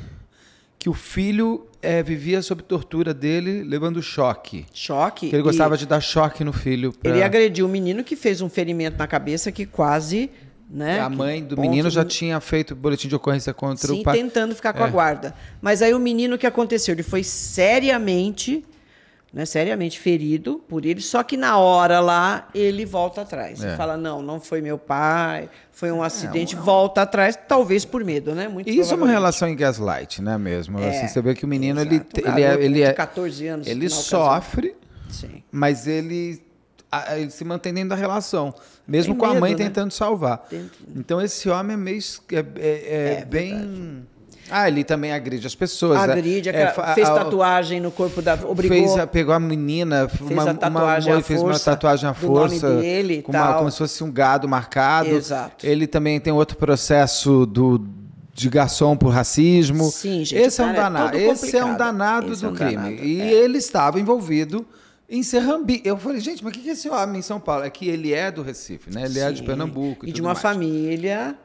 que o filho é, vivia sob tortura dele, levando choque. Choque. Que ele gostava e de dar choque no filho. Pra... Ele agrediu o um menino que fez um ferimento na cabeça que quase. Né? A mãe do menino já tinha feito boletim de ocorrência contra Sim, o pai. tentando ficar com a é. guarda. Mas aí o menino, o que aconteceu? Ele foi seriamente né, seriamente ferido por ele, só que na hora lá ele volta atrás. É. Ele fala: não, não foi meu pai, foi um é, acidente, é, volta atrás, talvez por medo, né? Muito Isso é uma relação em gaslight, né mesmo? Assim, é, assim, você vê que o menino, ele, ele, é, ele né, é. 14 anos. Ele sofre, Sim. mas ele, ele se mantém dentro da relação. Mesmo Tem com medo, a mãe né? tentando salvar. Então esse homem é meio. É, é, é, bem. Verdade. Ah, ele também agride as pessoas. Né? Agride, é, fez a, tatuagem no corpo da. Obrigou. Fez pegou a menina, fez uma, a tatuagem uma, fez força, uma tatuagem à força. Nome dele, com uma, como se fosse um gado marcado. Exato. Ele também tem outro processo do, de garçom por racismo. Sim, gente. Esse é um é danado. É esse é um danado esse do é um crime. Danado, e é. ele estava envolvido em Serrambi. Eu falei, gente, mas o que, é esse homem em São Paulo? É que ele é do Recife, né? Ele Sim, é de Pernambuco. E, e de uma mais. família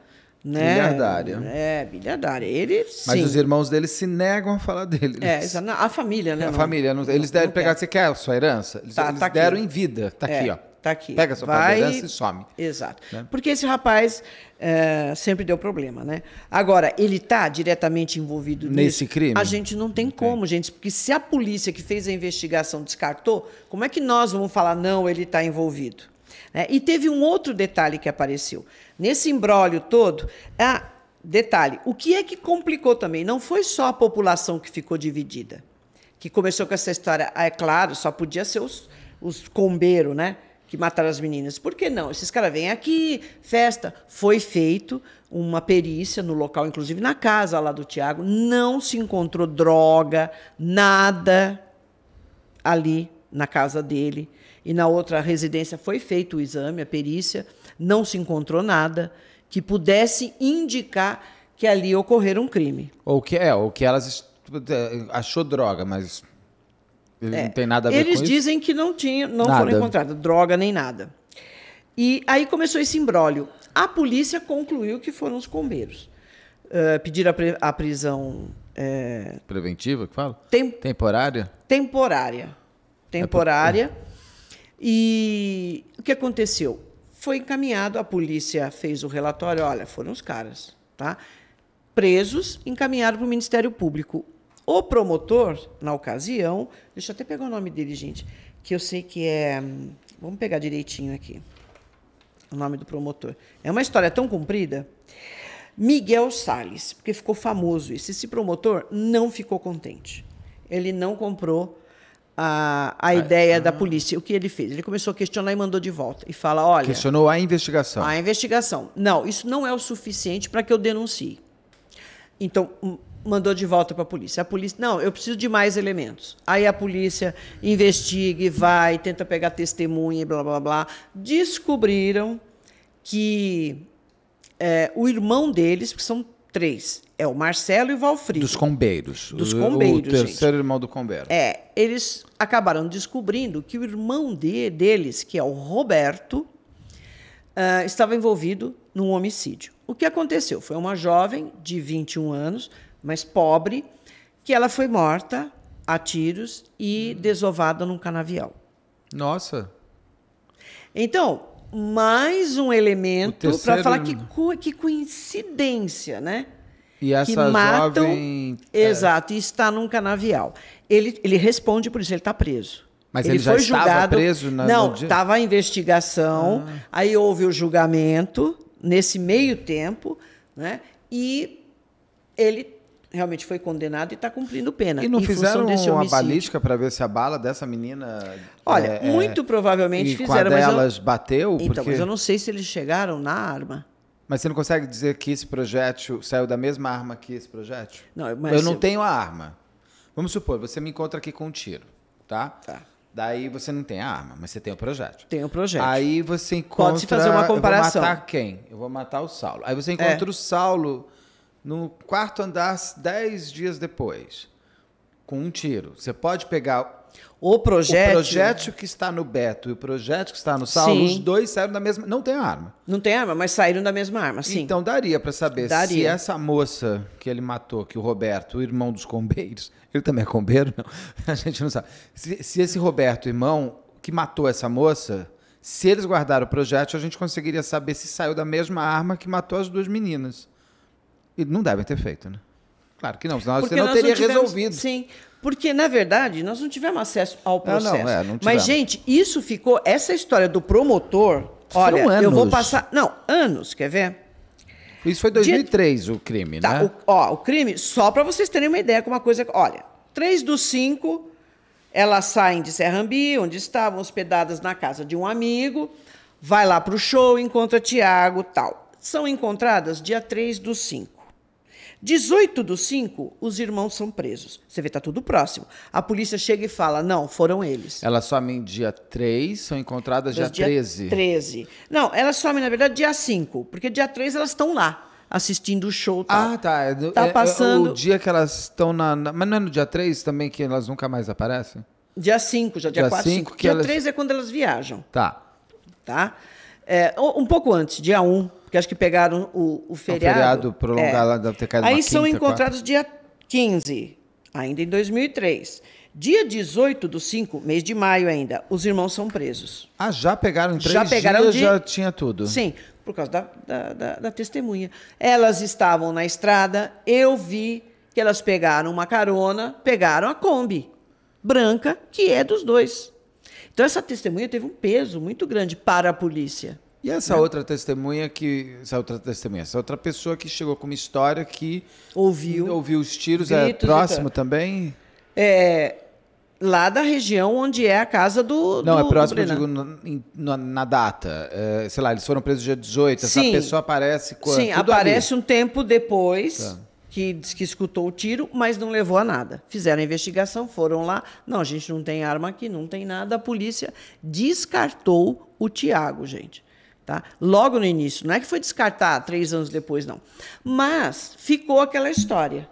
né? Bilhardária. É, bilhardária. Ele, sim. Mas os irmãos dele se negam a falar dele. É, a família, né? A não, família. Não, eles não, deram pegar, você quer a sua herança? Eles, tá, eles tá deram aqui. em vida. Tá é, aqui, ó. Tá aqui. Pega a sua Vai... herança e some. Exato. Né? Porque esse rapaz é, sempre deu problema, né? Agora, ele tá diretamente envolvido nesse crime? A gente não tem como, gente. Porque se a polícia que fez a investigação descartou, como é que nós vamos falar, não, ele está envolvido? É, e teve um outro detalhe que apareceu. Nesse imbróglio todo, ah, detalhe, o que é que complicou também? Não foi só a população que ficou dividida, que começou com essa história, ah, é claro, só podia ser os, os combeiros, né? Que mataram as meninas. Por que não? Esses caras vêm aqui, festa. Foi feito uma perícia no local, inclusive na casa lá do Tiago. Não se encontrou droga, nada ali na casa dele. E na outra residência foi feito o exame, a perícia não se encontrou nada que pudesse indicar que ali ocorrer um crime. Ou que é, ou que elas eh, achou droga, mas é. não tem nada a ver Eles com isso. Eles dizem que não tinha, não nada. foram encontradas droga nem nada. E aí começou esse imbróglio. A polícia concluiu que foram os bombeiros. Uh, eh, pediram a, pre, a prisão é... preventiva, que fala? Tem... Temporária? Temporária. É temporária. É E o que aconteceu? Foi encaminhado, a polícia fez o relatório, olha, foram os caras, tá? Presos, encaminhado para o Ministério Público. O promotor, na ocasião, deixa eu até pegar o nome dele, gente, que eu sei que é. Vamos pegar direitinho aqui o nome do promotor. É uma história tão comprida. Miguel Salles, porque ficou famoso isso. Esse promotor não ficou contente. Ele não comprou a, a ideia ah, da polícia. O que ele fez? Ele começou a questionar e mandou de volta. E fala: olha. Questionou a investigação. A investigação. Não, isso não é o suficiente para que eu denuncie. Então, mandou de volta para a polícia. A polícia, não, eu preciso de mais elementos. Aí a polícia investiga e vai, tenta pegar testemunha e blá, blá, blá. Descobriram que é, o irmão deles, que são Três. É o Marcelo e o Valfrido. Dos combeiros. Dos combeiros. O terceiro gente. irmão do combeiro. É. Eles acabaram descobrindo que o irmão de, deles, que é o Roberto, uh, estava envolvido num homicídio. O que aconteceu? Foi uma jovem de 21 anos, mas pobre, que ela foi morta a tiros e hum. desovada num canavial. Nossa! Então, mais um elemento para falar que, que coincidência, né? E essa que matam. Jovem... É. Exato, e está num canavial. Ele, ele responde por isso, ele está preso. Mas ele, ele já estava preso na, Não, estava a investigação, ah. aí houve o julgamento, nesse meio tempo, né? E ele realmente foi condenado e está cumprindo pena. E não fizeram uma balística para ver se a bala dessa menina. Olha, é, é muito provavelmente fizeram. Mas elas eu... bateu? Então, porque... mas eu não sei se eles chegaram na arma. Mas você não consegue dizer que esse projétil saiu da mesma arma que esse projétil? Não, mas eu não eu... tenho a arma. Vamos supor, você me encontra aqui com um tiro, tá? Tá. Daí você não tem a arma, mas você tem o projeto. Tem o projeto. Aí você encontra. Pode se fazer uma comparação. Eu vou matar quem? Eu vou matar o Saulo. Aí você é. encontra é. o Saulo no quarto andar dez dias depois, com um tiro. Você pode pegar o projeto, o projeto que está no Beto e o projeto que está no Saulo, sim. os dois saíram da mesma. Não tem arma. Não tem arma, mas saíram da mesma arma, sim. Então daria para saber daria. se essa moça que ele matou, que o Roberto, o irmão dos combeiros, ele também é combeiro, não? A gente não sabe. Se, se esse Roberto, irmão, que matou essa moça, se eles guardaram o projeto, a gente conseguiria saber se saiu da mesma arma que matou as duas meninas. E não devem ter feito, né? Claro que não, senão porque você não teria não tivemos, resolvido. Sim, porque, na verdade, nós não tivemos acesso ao ah, processo. Não, não, é, não Mas, gente, isso ficou. Essa história do promotor. Olha, Foram anos. eu vou passar. Não, anos, quer ver? Isso foi 2003 Dia... o crime, tá, né? O, ó, o crime, só para vocês terem uma ideia, como uma coisa. Olha, três dos cinco, elas saem de Serrambi, onde estavam hospedadas na casa de um amigo, vai lá para o show, encontra Tiago tal. São encontradas dia 3 dos 5. 18 dos 5, os irmãos são presos. Você vê, tá tudo próximo. A polícia chega e fala: não, foram eles. Elas somem dia 3, são encontradas dia, dia 13. 13. Não, elas somem, na verdade, dia 5, porque dia 3 elas estão lá. Assistindo o show. Tá, ah, tá. É tá passando. É, é, o dia que elas estão na, na. Mas não é no dia 3 também que elas nunca mais aparecem? Dia 5, já dia, 4, 5. Dia elas... 3 é quando elas viajam. Tá. Tá? É, um pouco antes, dia 1. Um, porque acho que pegaram o, o é feriado. O feriado prolongado é. da deve ter caído Aí são encontrados quarta. dia 15, ainda em 2003. Dia 18 do 5, mês de maio ainda, os irmãos são presos. Ah, já pegaram em três já pegaram dias, de... já tinha tudo. Sim, por causa da, da, da, da testemunha. Elas estavam na estrada, eu vi que elas pegaram uma carona, pegaram a Kombi branca, que é dos dois. Então, essa testemunha teve um peso muito grande para a polícia. E essa né? outra testemunha que. Essa outra testemunha, essa outra pessoa que chegou com uma história que. Ouviu. Ouviu os tiros, é próximo também? É. Lá da região onde é a casa do. Não, é do, é próximo, eu digo, na, na data. É, sei lá, eles foram presos dia 18. Sim. Essa pessoa aparece quando. Sim, aparece ali. um tempo depois. Tá que que escutou o tiro, mas não levou a nada. Fizeram a investigação, foram lá. Não, a gente não tem arma aqui, não tem nada. A polícia descartou o Tiago, gente. Tá? Logo no início, não é que foi descartar três anos depois, não. Mas ficou aquela história.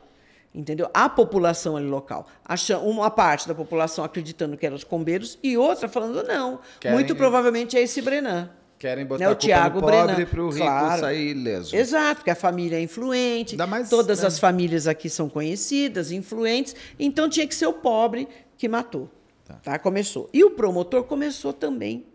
Entendeu? A população ali local. Achando, uma parte da população acreditando que eram os combeiros e outra falando, não. Querem... Muito provavelmente é esse Brenan. Querem botar né, o pobre para o rico claro. sair ileso. Exato, porque a família é influente, mais, todas né? as famílias aqui são conhecidas, influentes, então tinha que ser o pobre que matou. Tá. tá? Começou. E o promotor começou também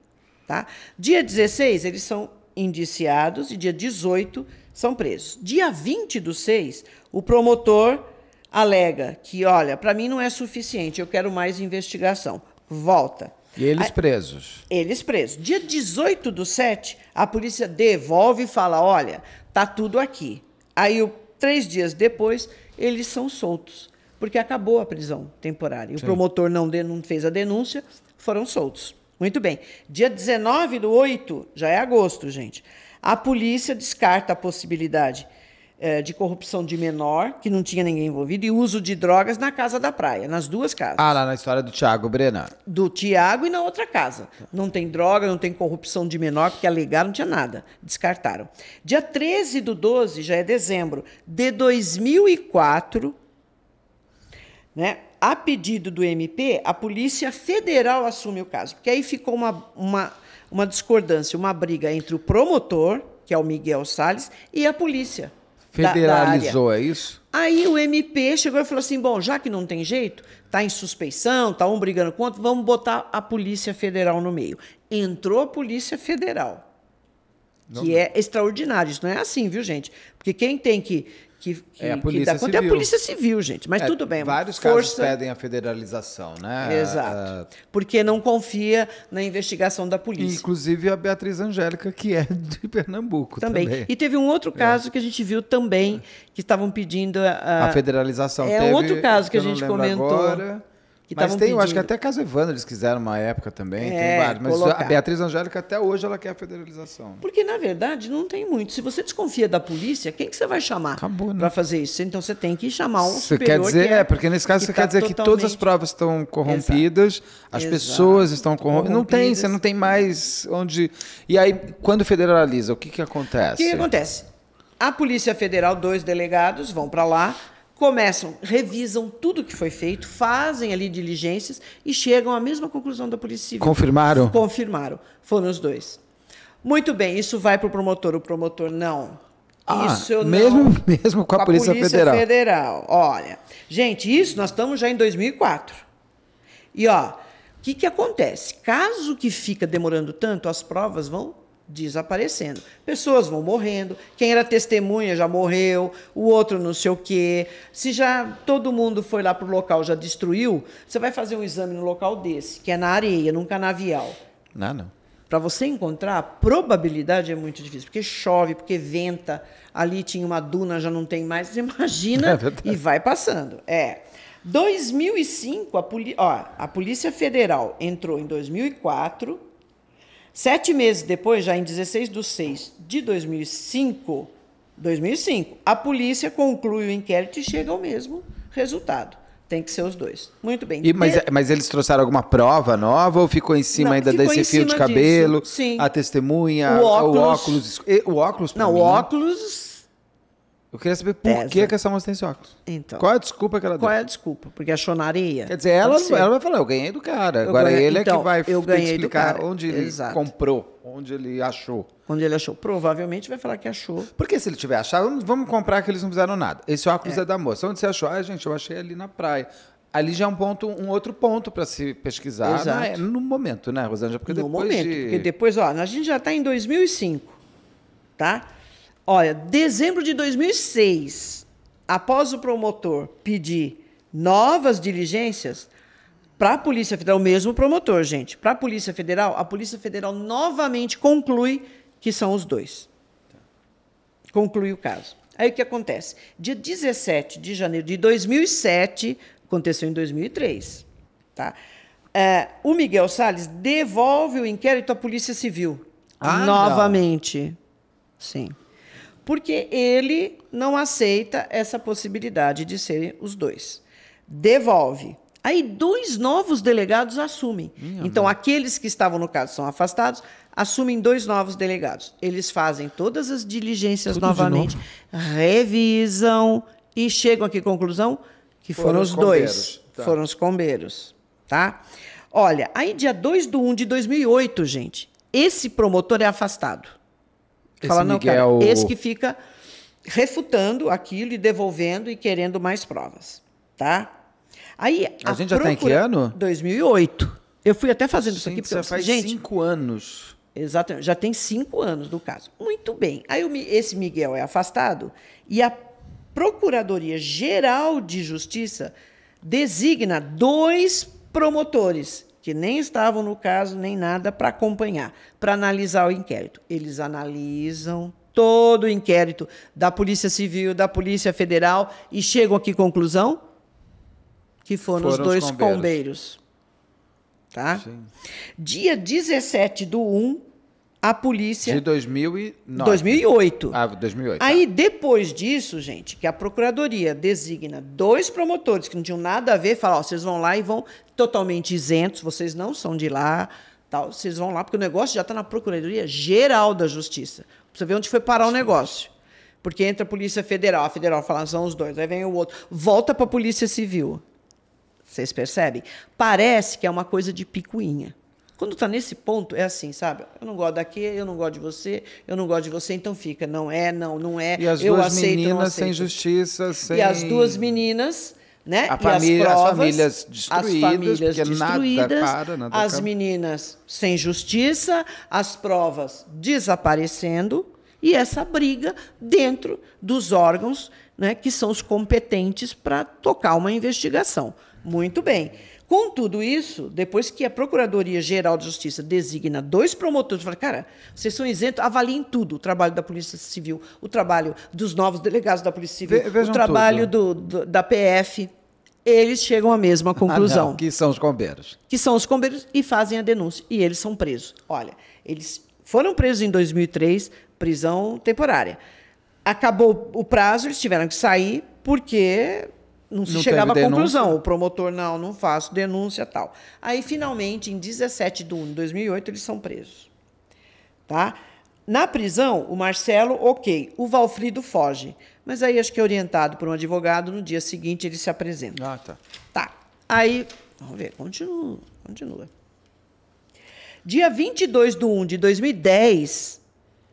Tá? Dia 16, eles são indiciados e dia 18 são presos. Dia 20 do 6, o promotor alega que, olha, para mim não é suficiente, eu quero mais investigação. Volta. E eles presos? Eles presos. Dia 18 do 7, a polícia devolve e fala: olha, tá tudo aqui. Aí, o, três dias depois, eles são soltos, porque acabou a prisão temporária. E O promotor não, não fez a denúncia, foram soltos. Muito bem. Dia 19 do 8, já é agosto, gente. A polícia descarta a possibilidade eh, de corrupção de menor, que não tinha ninguém envolvido, e uso de drogas na casa da praia, nas duas casas. Ah, lá na história do Tiago Brena. Do Tiago e na outra casa. Não tem droga, não tem corrupção de menor, porque alegaram, não tinha nada. Descartaram. Dia 13 do 12, já é dezembro, de 2004, né? a pedido do MP, a Polícia Federal assume o caso. Porque aí ficou uma, uma, uma discordância, uma briga entre o promotor, que é o Miguel Salles, e a polícia. Federalizou, da, da é isso? Aí o MP chegou e falou assim: bom, já que não tem jeito, tá em suspeição, tá um brigando com o outro, vamos botar a Polícia Federal no meio. Entrou a Polícia Federal. Não, que não. é extraordinário, isso não é assim, viu, gente? Porque quem tem que que, que, é a polícia que dá conta é a Polícia Civil, gente. Mas é, tudo bem. Vários força... casos pedem a federalização, né? Exato. É. Porque não confia na investigação da polícia. Inclusive a Beatriz Angélica, que é de Pernambuco. Também. também. E teve um outro é. caso é. que a gente viu também, que estavam pedindo a, a federalização. É teve, um outro caso que a gente comentou. Agora que mas tem, pedindo. eu acho que até a Evandro eles quiseram uma época também, é, tem vários. Mas colocar. a Beatriz Angélica até hoje ela quer a federalização. Porque, na verdade, não tem muito. Se você desconfia da polícia, quem que você vai chamar né? para fazer isso? Então você tem que chamar um você superior. Quer dizer, que é, é, porque nesse caso que você tá quer dizer totalmente... que todas as provas estão corrompidas, Exato. as Exato. pessoas estão corrompidas. corrompidas. Não tem, você não tem mais onde. E aí, quando federaliza, o que, que acontece? O que, que acontece? A Polícia Federal, dois delegados vão para lá, começam, revisam tudo que foi feito, fazem ali diligências e chegam à mesma conclusão da Polícia Civil. Confirmaram? Confirmaram. Foram os dois. Muito bem, isso vai para o promotor. O promotor não. Ah, isso mesmo, não. Mesmo com a, com a Polícia, Polícia Federal. Federal. Olha, gente, isso nós estamos já em 2004. E ó, o que, que acontece? Caso que fica demorando tanto, as provas vão desaparecendo. Pessoas vão morrendo, quem era testemunha já morreu, o outro não sei o quê. Se já todo mundo foi lá para o local, já destruiu, você vai fazer um exame no local desse, que é na areia, num canavial. Não, não. Para você encontrar, a probabilidade é muito difícil, porque chove, porque venta, ali tinha uma duna, já não tem mais, você imagina é e vai passando. É. 2005, a, poli ó, a Polícia Federal entrou em 2004 Sete meses depois, já em 16 de 6 de 2005, 2005, a polícia conclui o inquérito e chega ao mesmo resultado. Tem que ser os dois. Muito bem. E, mas, de... É, mas eles trouxeram alguma prova nova ou ficou em cima Não, ainda desse fio de cabelo? Disso. Sim. A testemunha, o óculos. O óculos, o óculos Não, mim. o óculos eu queria saber por que, que essa moça tem esse óculos. Então. Qual é a desculpa que ela deu? Qual é a desculpa? Porque achou na areia? Quer dizer, ela, ela vai falar, eu ganhei do cara. Eu Agora ganhei, ele então, é que então, vai eu ganhei explicar onde ele Exato. comprou, onde ele achou. Onde ele achou. Provavelmente vai falar que achou. Porque se ele tiver achado, vamos, vamos comprar que eles não fizeram nada. Esse óculos é. é. da moça. Onde você achou? Ah, gente, eu achei ali na praia. Ali já é um ponto, um outro ponto para se pesquisar né? Exato. no momento, né, Rosângela? Porque no depois momento, de... porque depois, ó, a gente já está em 2005, tá? Olha, dezembro de 2006, após o promotor pedir novas diligências para a Polícia Federal, o mesmo promotor, gente, para a Polícia Federal, a Polícia Federal novamente conclui que são os dois. Conclui o caso. Aí o que acontece? Dia 17 de janeiro de 2007, aconteceu em 2003, tá? É, o Miguel Salles devolve o inquérito à Polícia Civil. Ah, novamente. Não. Sim porque ele não aceita essa possibilidade de serem os dois. Devolve. Aí dois novos delegados assumem. Minha então, aqueles que estavam no caso são afastados, assumem dois novos delegados. Eles fazem todas as diligências Tudo novamente, revisam e chegam a que conclusão? Que foram, foram os dois. Tá. Foram os combeiros. Tá? Olha, aí dia 2 de 1 de 2008, gente, esse promotor é afastado. Esse Fala, Miguel... cara, esse que fica refutando aquilo e devolvendo e querendo mais provas, tá? Aí a, a gente já tá procura... tem tá que ano? 2008. Eu fui até fazendo gente, isso aqui porque você faz gente, cinco anos. Exatamente, já tem cinco anos do caso. Muito bem. Aí esse Miguel é afastado e a Procuradoria Geral de Justiça designa dois promotores que nem estavam no caso nem nada, para acompanhar, para analisar o inquérito. Eles analisam todo o inquérito da Polícia Civil, da Polícia Federal e chegam a que conclusão? Que foram, foram os dois os bombeiros. Tá? Sim. Dia 17 do 1, a polícia. De 2009. 2008. Ah, 2008. Tá. Aí, depois disso, gente, que a procuradoria designa dois promotores que não tinham nada a ver, fala: ó, vocês vão lá e vão totalmente isentos, vocês não são de lá, tal, vocês vão lá, porque o negócio já está na Procuradoria Geral da Justiça. Pra você ver onde foi parar Sim. o negócio. Porque entra a Polícia Federal, a Federal fala: ah, são os dois, aí vem o outro, volta para a Polícia Civil. Vocês percebem? Parece que é uma coisa de picuinha. Quando está nesse ponto, é assim, sabe? Eu não gosto daqui, eu não gosto de você, eu não gosto de você, então fica. Não é, não, não é. E as eu duas aceito, meninas sem justiça, sem... E as duas meninas... Né? A família, as, provas, as, famílias destruídas, as famílias destruídas, nada para, nada as acaba. meninas sem justiça, as provas desaparecendo e essa briga dentro dos órgãos né, que são os competentes para tocar uma investigação. Muito bem. Com tudo isso, depois que a Procuradoria-Geral de Justiça designa dois promotores, fala, cara, vocês são isentos, avaliem tudo, o trabalho da Polícia Civil, o trabalho dos novos delegados da Polícia Civil, Ve o trabalho do, do, da PF, eles chegam à mesma conclusão. Ah, não, que são os combeiros. Que são os combeiros e fazem a denúncia. E eles são presos. Olha, eles foram presos em 2003, prisão temporária. Acabou o prazo, eles tiveram que sair, porque não se não chegava à conclusão. O promotor, não, não faço, denúncia tal. Aí, finalmente, em 17 de 1 de 2008, eles são presos. Tá? Na prisão, o Marcelo, ok. O Valfrido foge. Mas aí, acho que é orientado por um advogado, no dia seguinte ele se apresenta. Ah, tá. Tá. Aí, vamos ver, continua, continua. Dia 22 de 1 de 2010,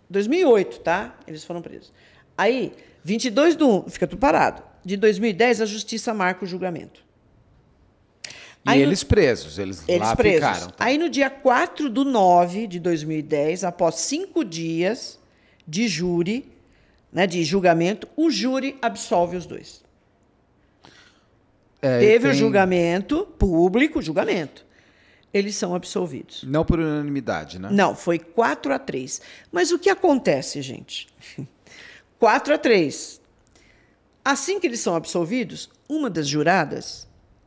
2008, tá? Eles foram presos. Aí, 22 de 1, fica tudo parado de 2010, a justiça marca o julgamento. E Aí eles presos, eles, eles lá presos. ficaram. Tá? Aí no dia 4 do 9 de 2010, após cinco dias de júri, né, de julgamento, o júri absolve os dois. É, Teve tem... o julgamento público, julgamento. Eles são absolvidos. Não por unanimidade, né? Não, foi 4 a 3. Mas o que acontece, gente? 4 a 3. Assim que eles são absolvidos, uma das juradas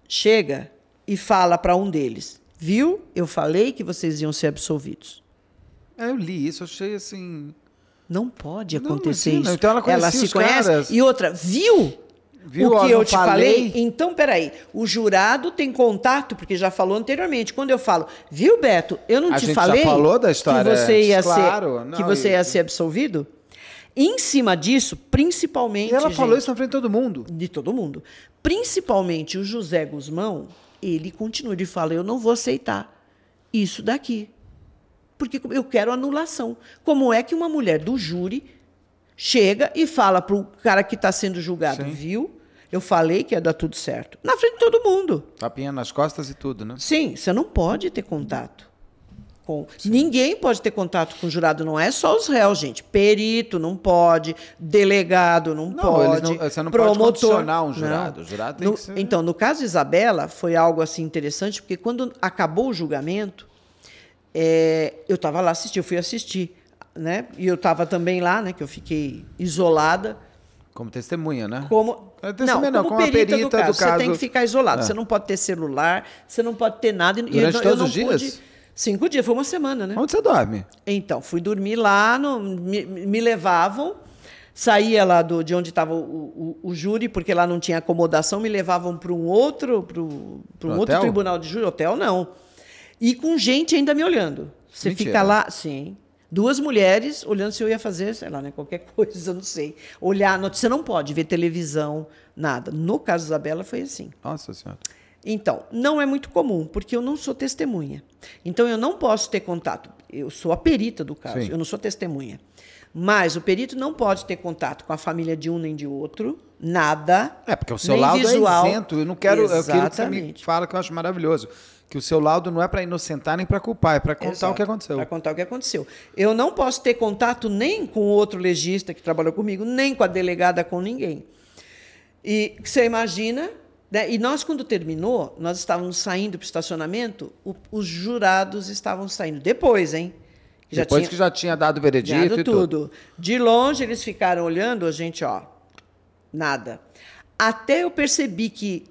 chega e fala para um deles: Viu? Eu falei que vocês iam ser absolvidos. É, eu li isso, achei assim. Não pode acontecer não, isso. Então ela, ela se conhece. Caras. E outra, viu? Viu, o que eu te falei? falei? Então, peraí. O jurado tem contato, porque já falou anteriormente. Quando eu falo, viu, Beto, eu não a te falei. Já falou da história que você ia claro, ser, não, que você eu... ia ser absolvido? em cima disso, principalmente. E ela gente, falou isso na frente de todo mundo. De todo mundo. Principalmente o José Guzmão, ele continua, ele fala: eu não vou aceitar isso daqui. Porque eu quero anulação. Como é que uma mulher do júri chega e fala para o cara que está sendo julgado, Sim. viu? Eu falei que ia dar tudo certo. Na frente de todo mundo. Tapinha nas costas e tudo, né? Sim, você não pode ter contato. Com... Ninguém pode ter contato com o jurado, não é só os réus, gente. Perito não pode, delegado não, não pode. Não, você não promotor, pode condicionar um jurado. Não. O jurado tem no, que ser... Então, no caso de Isabela, foi algo assim interessante, porque quando acabou o julgamento, é, eu estava lá assistindo, eu fui assistir. Né? E eu estava também lá, né? Que eu fiquei isolada. Como testemunha, né? Como é não, como, como perita, perita do, caso. do caso. Você tem que ficar isolado. É. Você não pode ter celular, você não pode ter nada. Durante eu, todos eu os dias? Pude, Cinco dias, foi uma semana, né? Onde você dorme? Então, fui dormir lá, no, me, me levavam, saía lá do, de onde estava o, o, o, júri, porque lá não tinha acomodação, me levavam para um outro, para um outro tribunal de júri, hotel não. E com gente ainda me olhando. Você Mentira. fica lá, sim. Duas mulheres olhando se eu ia fazer, sei lá, né, qualquer coisa, não sei. Olhar, você não pode ver televisão, nada. No caso da Bela foi assim. Nossa Senhora. Então, não é muito comum, porque eu não sou testemunha. Então, eu não posso ter contato. Eu sou a perita do caso, Sim. eu não sou testemunha. Mas o perito não pode ter contato com a família de um nem de outro, nada. É, porque o seu laudo é visual. é isento. Eu não quero. Exatamente. Eu que você me fala que eu acho maravilhoso. Que o seu laudo não é para inocentar nem para culpar, é para contar Exato, o que aconteceu. Para contar o que aconteceu. Eu não posso ter contato nem com outro legista que trabalhou comigo, nem com a delegada, com ninguém. E você imagina né? E nós, quando terminou, nós estávamos saindo para o estacionamento, os jurados estavam saindo. Depois, hein? Já Depois tinha, que já tinha dado o veredito dado e tudo. tudo. De longe, eles ficaram olhando, a gente, ó, nada. Até eu percebi que,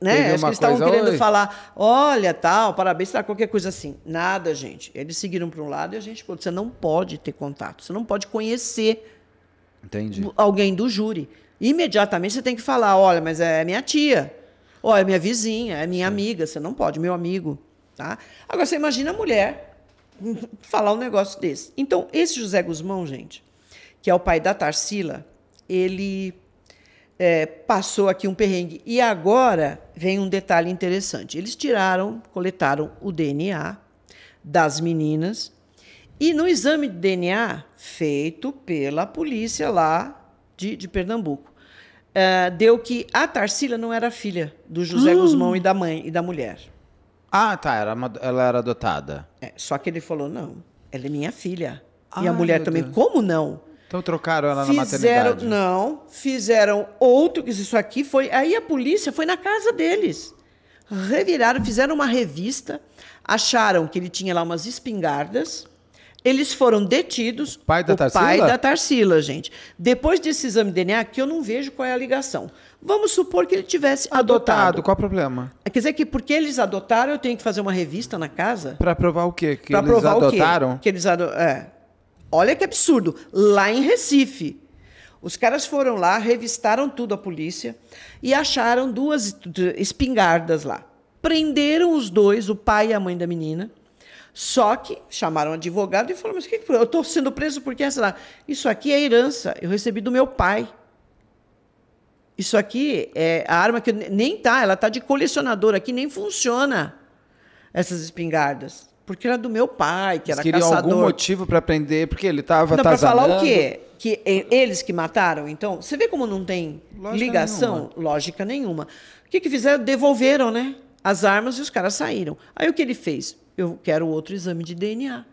né, acho que eles estavam querendo hoje. falar, olha, tal, parabéns, tal, qualquer coisa assim. Nada, gente. Eles seguiram para um lado e a gente, falou, você não pode ter contato, você não pode conhecer Entendi. alguém do júri imediatamente você tem que falar: olha, mas é minha tia, olha, é minha vizinha, é minha amiga, você não pode, meu amigo. Tá? Agora, você imagina a mulher falar um negócio desse. Então, esse José Guzmão, gente, que é o pai da Tarsila, ele é, passou aqui um perrengue. E agora vem um detalhe interessante. Eles tiraram, coletaram o DNA das meninas. E no exame de DNA feito pela polícia lá de, de Pernambuco, uh, deu que a Tarsila não era filha do José hum. Guzmão e da mãe e da mulher. Ah, tá. Era uma, ela era adotada. É, só que ele falou: não, ela é minha filha. Ai, e a mulher também, Deus. como não? Então trocaram ela fizeram, na maternidade. Não, fizeram outro. Isso aqui foi. Aí a polícia foi na casa deles. Reviraram, fizeram uma revista, acharam que ele tinha lá umas espingardas eles foram detidos. Pai da o Tarsila? Pai da Tarsila, gente. Depois desse exame de DNA, que eu não vejo qual é a ligação. Vamos supor que ele tivesse adotado. adotado. Qual é o problema? É, quer dizer que porque eles adotaram, eu tenho que fazer uma revista na casa? Para provar o quê? Que pra eles provar adotaram? O quê? Que eles adotaram? É. Olha que absurdo. Lá em Recife. Os caras foram lá, revistaram tudo a polícia e acharam duas espingardas lá. Prenderam os dois, o pai e a mãe da menina só que chamaram um advogado e falaram: Mas que que, eu estou sendo preso por lá? Isso aqui é herança, eu recebi do meu pai. Isso aqui é a arma que nem tá, ela tá de colecionador aqui, nem funciona essas espingardas. Porque era do meu pai, que era caçador. queria algum motivo para prender, porque ele estava Não, para falar o quê? Que eles que mataram, então? Você vê como não tem lógica ligação? Nenhuma. Lógica nenhuma. O que, que fizeram? Devolveram, né? as armas e os caras saíram. Aí o que ele fez? Eu quero outro exame de DNA.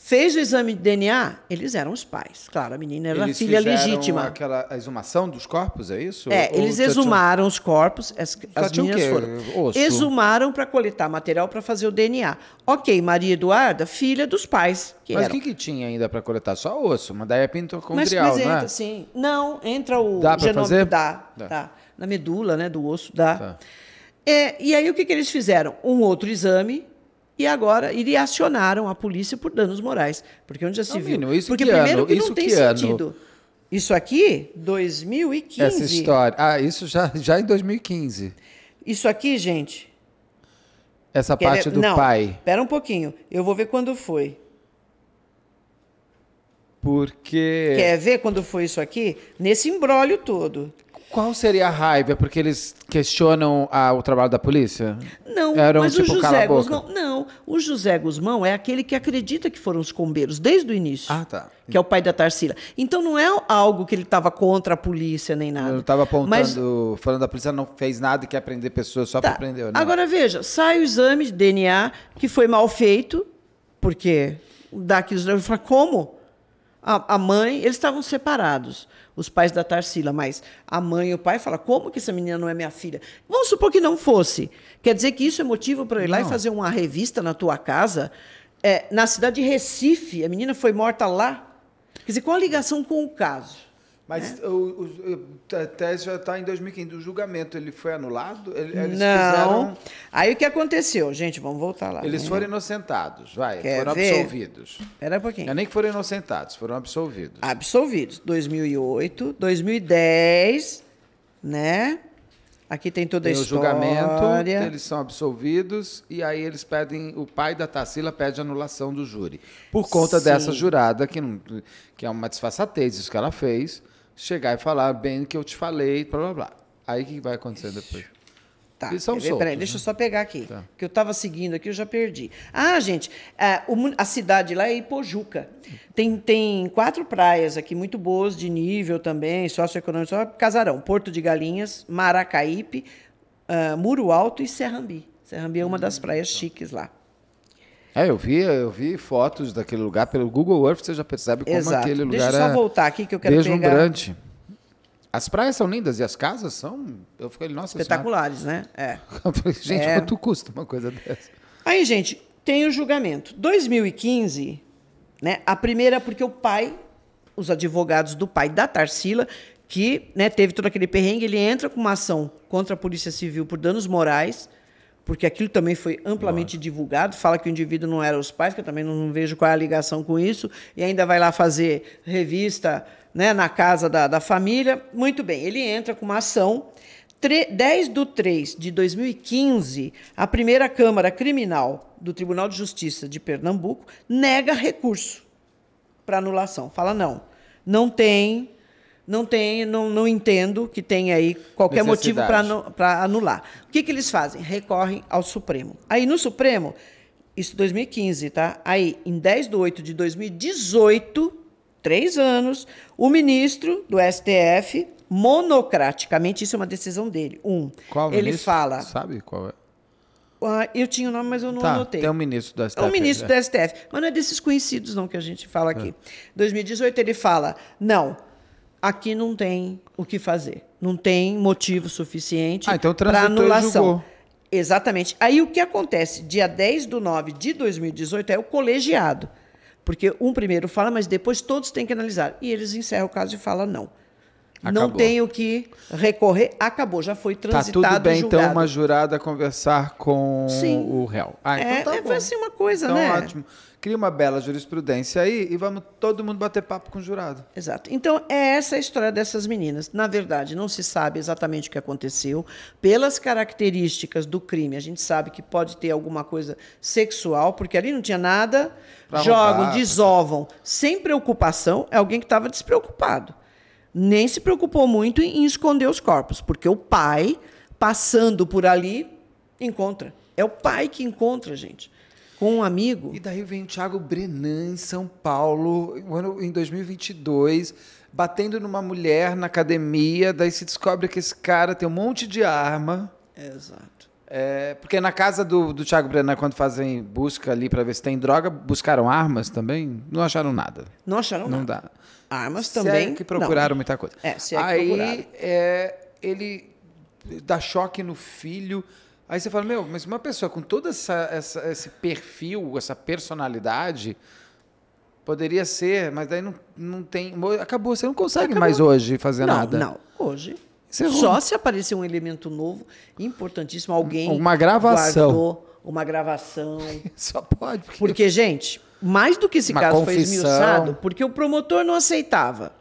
Fez o exame de DNA, eles eram os pais. Claro, a menina era eles a filha legítima. Aquela a exumação dos corpos, é isso? É, Ou eles exumaram tinha... os corpos, as, as meninas foram. Osso. Exumaram para coletar material para fazer o DNA. Ok, Maria Eduarda, filha dos pais. Que mas o que, que, tinha ainda para coletar? Só osso, mas daí é pintocondrial, mas, mas é? entra, sim. Não, entra o dá genoma. Fazer? Dá, dá. Tá. Na medula, né, do osso, dá. Tá. É, e aí o que, que eles fizeram? Um outro exame e agora e acionaram a polícia por danos morais. Porque é onde já se viu? isso porque que primeiro ano, que não isso tem que sentido. Ano? Isso aqui, 2015. Essa história. Ah, isso já, já em 2015. Isso aqui, gente. Essa parte do não, pai. Espera um pouquinho. Eu vou ver quando foi. Porque. Quer ver quando foi isso aqui? Nesse embrólio todo. Qual seria a raiva? É porque eles questionam a, o trabalho da polícia? Não, Eram, mas tipo, o José Guzmão. Não, o José Guzmão é aquele que acredita que foram os combeiros desde o início. Ah, tá. Que é o pai da Tarsila. Então não é algo que ele estava contra a polícia nem nada. Ele estava apontando, mas, falando da polícia não fez nada e quer prender pessoas só tá. para prender. Não. Né? Agora veja, sai o exame de DNA que foi mal feito, porque daqui os fala, como? A, a mãe, eles estavam separados os pais da Tarsila, mas a mãe e o pai falam: como que essa menina não é minha filha? Vamos supor que não fosse. Quer dizer que isso é motivo para eu ir não. lá e fazer uma revista na tua casa? É, na cidade de Recife, a menina foi morta lá. Quer dizer, qual a ligação com o caso? Mas é. o, o, a tese já está em 2015. O julgamento ele foi anulado? Eles não. Fizeram... Aí o que aconteceu? Gente, vamos voltar lá. Eles né? foram inocentados, vai. Quer foram ver? absolvidos. Espera um pouquinho. Não é nem que foram inocentados, foram absolvidos. Absolvidos. 2008, 2010, né? Aqui tem toda tem a história. o julgamento, eles são absolvidos e aí eles pedem, o pai da Tarsila pede anulação do júri. Por conta Sim. dessa jurada, que, não, que é uma disfarçatez isso que ela fez, chegar e falar bem o que eu te falei, blá blá blá. Aí o que vai acontecer depois? Tá. Eles são soltos, peraí, deixa eu né? só pegar aqui, tá. que eu estava seguindo aqui, eu já perdi. Ah, gente, a, é, a, cidade lá é Ipojuca. Tem, tem quatro praias aqui muito boas de nível também, socioeconômico, só Casarão, Porto de Galinhas, Maracaípe, uh, Muro Alto e Serrambi. Serrambi é uma hum, das praias tá. chiques lá. É, eu vi, eu vi fotos daquele lugar pelo Google Earth, você já percebe como Exato. aquele lugar é Deixa eu só é voltar aqui que eu quero deslumbrante. pegar as praias são lindas e as casas são. Eu fiquei, nossa Espetaculares, senhora. né? É. gente, é. quanto custa uma coisa dessa? Aí, gente, tem o julgamento. 2015, né? A primeira, é porque o pai, os advogados do pai da Tarsila, que né, teve todo aquele perrengue, ele entra com uma ação contra a Polícia Civil por danos morais, porque aquilo também foi amplamente Nossa. divulgado, fala que o indivíduo não era os pais, que eu também não vejo qual é a ligação com isso, e ainda vai lá fazer revista né, na casa da, da família. Muito bem, ele entra com uma ação. 10 de 3 de 2015, a primeira Câmara Criminal do Tribunal de Justiça de Pernambuco nega recurso para anulação. Fala, não, não tem, não tem, não, não entendo que tem aí qualquer motivo para anular. O que, que eles fazem? Recorrem ao Supremo. Aí no Supremo, isso 2015, tá? Aí em 10 de 8 de 2018 três anos, o ministro do STF, monocraticamente, isso é uma decisão dele. Um, qual ele ministro? fala. Sabe qual é? Uh, eu tinha o nome, mas eu não tá, anotei. É o ministro do STF. É o ministro é. do STF. Mas não é desses conhecidos, não, que a gente fala aqui. É. 2018, ele fala: não, aqui não tem o que fazer. Não tem motivo suficiente ah, então para anulação. Julgou. Exatamente. Aí o que acontece? Dia 10 do 9 de 2018 é o colegiado. Porque um primeiro fala, mas depois todos têm que analisar. E eles encerram o caso e falam não. Acabou. Não tenho que recorrer, acabou, já foi transitado. Tá tudo bem, então, julgado. então, uma jurada conversar com Sim. o réu. Ah, então é, tá é, bom. É assim uma coisa, então, né? ótimo. Cria uma bela jurisprudência aí e vamos todo mundo bater papo com o jurado. Exato. Então, é essa a história dessas meninas. Na verdade, não se sabe exatamente o que aconteceu. Pelas características do crime, a gente sabe que pode ter alguma coisa sexual, porque ali não tinha nada. Pra jogam, roubar, desovam, sem preocupação. É alguém que estava despreocupado nem se preocupou muito em esconder os corpos, porque o pai, passando por ali, encontra. É o pai que encontra, gente com um amigo. E daí vem o Thiago Brenan em São Paulo, ano, em 2022, batendo numa mulher na academia, daí se descobre que esse cara tem um monte de arma. Exato. É, porque na casa do, do Thiago Brenan, quando fazem busca ali para ver se tem droga, buscaram armas também? Não acharam nada. Não acharam Não nada. dá. Armas também. Se é que procuraram não. muita coisa. É, se é Aí, É, ele dá choque no filho. Aí você fala, meu, mas uma pessoa com todo essa, essa, esse perfil, essa personalidade, poderia ser, mas daí não, não tem. Acabou, você não consegue Acabou. mais hoje fazer não, nada. Não, hoje. Só se aparecer um elemento novo, importantíssimo, alguém. Uma gravação. Guardou uma gravação. Só pode. Porque, porque gente, mais do que esse Uma caso confissão. foi esmiuçado, porque o promotor não aceitava.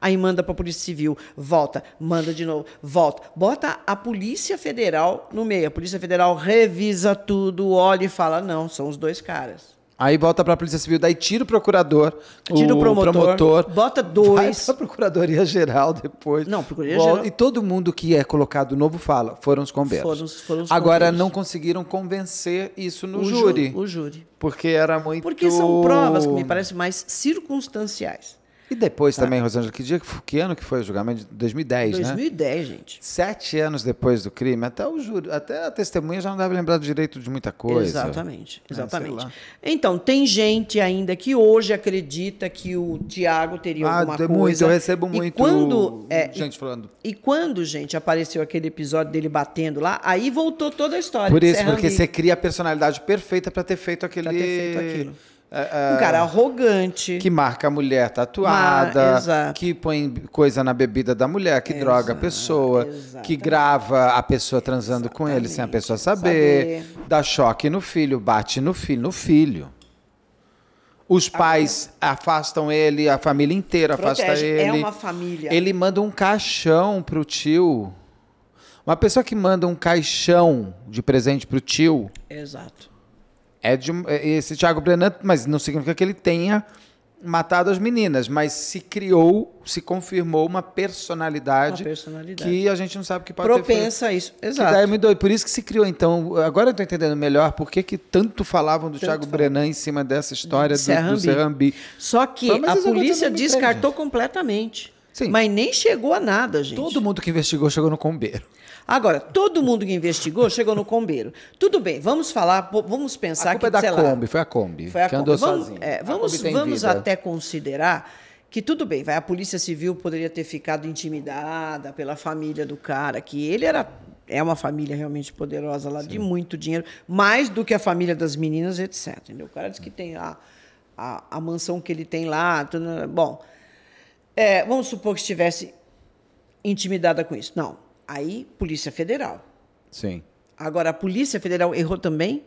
Aí manda para a Polícia Civil, volta, manda de novo, volta. Bota a Polícia Federal no meio. A Polícia Federal revisa tudo, olha e fala: não, são os dois caras. Aí volta para a Polícia Civil, daí tira o procurador, tira o, promotor, promotor, bota dois. Vai pra Procuradoria Geral depois. Não, Procuradoria volta, Geral. E todo mundo que é colocado novo fala, foram os conversos. Foram, foram os Agora não conseguiram convencer isso no o júri. Ju, o júri. Porque era muito Porque são provas que me parecem mais circunstanciais. E depois ah. também, Rosângela, que dia, que ano que foi o julgamento? 2010, 2010, né? 2010, gente. Sete anos depois do crime, até o júri, até a testemunha já não deve lembrar do direito de muita coisa. Exatamente, ah, exatamente. É, então, tem gente ainda que hoje acredita que o Tiago teria ah, alguma coisa. Muito, eu recebo muito e quando, é, gente falando. E, e quando, gente, apareceu aquele episódio dele batendo lá, aí voltou toda a história. Por isso, porque você cria a personalidade perfeita para ter feito aquele... Pra ter feito aquilo. Ah, um ah, cara arrogante. Que marca a mulher tatuada. que põe coisa na bebida da mulher, que exato, droga a pessoa, exatamente. que grava a pessoa transando exatamente. com ele sem a pessoa saber, saber, dá choque no filho, bate no filho, no filho. Os pais afastam ele, a família inteira protege. afasta é ele. É uma família. Ele manda um caixão pro tio. Uma pessoa que manda um caixão de presente pro tio. Exato é de um, é, esse Thiago Brenan, mas não significa que ele tenha matado as meninas, mas se criou, se confirmou uma personalidade, uma personalidade. que a gente não sabe que pode Propensa ter feito. a isso, exato. Que daí muito doido. Por isso que se criou, então, agora eu estou entendendo melhor por que, que tanto falavam do tanto Thiago Brenan em cima dessa história do, Serrambi. Só que a polícia descartou completamente. Sim. Mas nem chegou a nada, gente. Todo mundo que investigou chegou no combeiro. Agora, todo mundo que investigou chegou no combeiro. Tudo bem, vamos falar, vamos pensar a culpa que. É da Kombi, lá, foi a Kombi. Foi a que Kombi. andou vamos, É, vamos, vamos até considerar que tudo bem, vai, a Polícia Civil poderia ter ficado intimidada pela família do cara, que ele era é uma família realmente poderosa lá, Sim. de muito dinheiro, mais do que a família das meninas, etc. Entendeu? O cara diz que tem a, a, a mansão que ele tem lá. Tudo, bom, é, vamos supor que estivesse intimidada com isso. Não, Aí, Polícia Federal. Sim. Agora, a Polícia Federal errou também?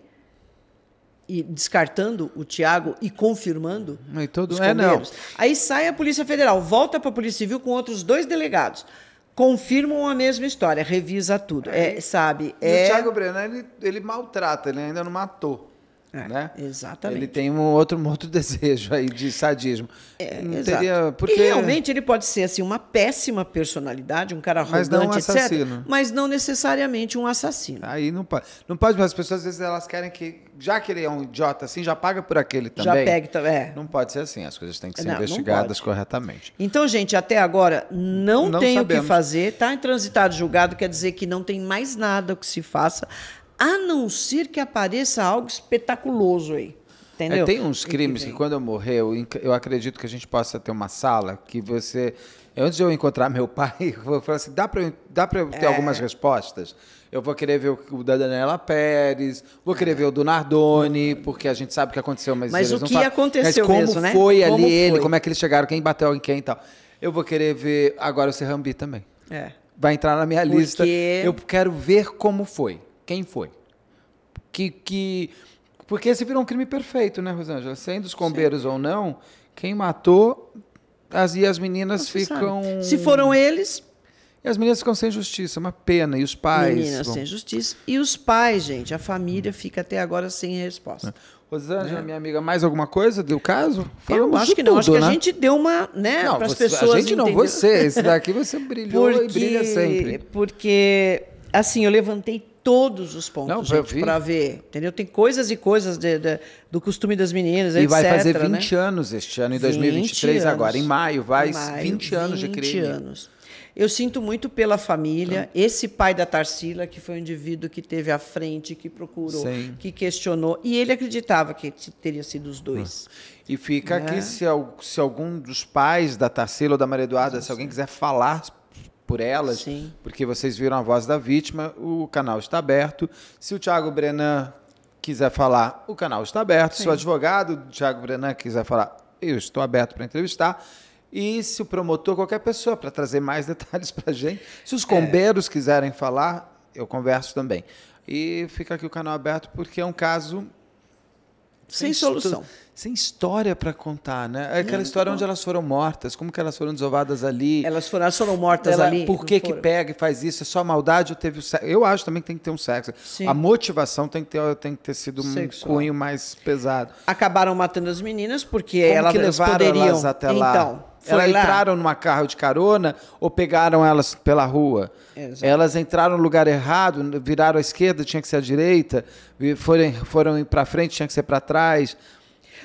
E descartando o Tiago e confirmando e todo... os bombeiros. É, Aí sai a Polícia Federal, volta para a Polícia Civil com outros dois delegados. Confirmam a mesma história, revisa tudo. É, sabe? É... E o é Tiago Brenan, ele, ele maltrata, ele ainda não matou. É, né? Exatamente. Ele tem um outro, um outro desejo aí de sadismo. É, exato. teria, porque... E realmente ele pode ser assim uma péssima personalidade, um cara arrogante, mas não um assassino. etc. Mas não necessariamente um assassino. Aí não pode. Não pode, mas as pessoas às vezes elas querem que, já que ele é um idiota assim, já paga por aquele também. Já pega também. Não pode ser assim, as coisas têm que ser não, investigadas não corretamente. Então, gente, até agora não, não tem o que fazer, está em transitado julgado, quer dizer que não tem mais nada que se faça a não ser que apareça algo espetaculoso aí. Entendeu? É, tem uns crimes que, que quando eu morrer, eu, eu acredito que a gente possa ter uma sala que você é, antes de eu encontrar meu pai, eu vou falar assim, dá para dá pra eu ter é. algumas respostas? Eu vou querer ver o da Daniela Pérez, vou querer é. ver o do Nardoni, porque a gente sabe o que aconteceu, mas, mas o que falam, aconteceu mas como mesmo, né? foi como ali foi? ele, como é que eles chegaram, quem bateu em quem e tal. Eu vou querer ver agora o Serrambi também. É. Vai entrar na minha porque... lista. Eu quero ver como foi. Quem foi? Que, que... Porque esse virou um crime perfeito, né, Rosângela? Sendo os combeiros Sim. ou não, quem matou, as, e as meninas ficam. Sabe. Se foram eles. E as meninas ficam sem justiça, uma pena. E os pais. Meninas vão... sem justiça. E os pais, gente, a família fica até agora sem resposta. É. Rosângela, é. minha amiga, mais alguma coisa do caso? Falamos eu acho que não. Tudo, acho que né? a gente deu uma, né, para as pessoas. A gente não, você. Esse daqui você brilhou porque, e brilha sempre. Porque, assim, eu levantei todos os pontos para ver. Entendeu? Tem coisas e coisas de, de, do costume das meninas, e etc. E vai fazer 20 né? anos este ano, em 2023, agora. Em maio, vai em maio, 20 anos de crime. 20 anos. Eu sinto muito pela família. Então. Esse pai da Tarsila, que foi um indivíduo que teve à frente, que procurou, Sim. que questionou. E ele acreditava que teria sido os dois. E fica é. aqui né? se, se, algum dos pais da Tarsila ou da Maria Eduarda, Sim. se alguém quiser falar por elas, Sim. porque vocês viram a voz da vítima, o canal está aberto. Se o Thiago Brenan quiser falar, o canal está aberto. Sim. Se o advogado Thiago Brenan quiser falar, eu estou aberto para entrevistar. E se o promotor, qualquer pessoa, para trazer mais detalhes para a gente. Se os é. combeiros é. quiserem falar, eu converso também. E fica aqui o canal aberto, porque é um caso sem, sem solução. Sem história para contar, né? É aquela não, história não. onde elas foram mortas, como que elas foram desovadas ali. Elas foram, elas foram mortas Ela, ali. Por que que pega e faz isso? É só maldade ou teve o sexo? Eu acho também que tem que ter um sexo. Sim. A motivação tem que ter, tem que ter sido Sexual. um cunho mais pesado. Acabaram matando as meninas porque como elas que levaram poderiam... elas até lá? Então, elas entraram numa carro de carona ou pegaram elas pela rua? Exato. Elas entraram no lugar errado, viraram à esquerda, tinha que ser à direita, foram, foram para frente, tinha que ser para trás.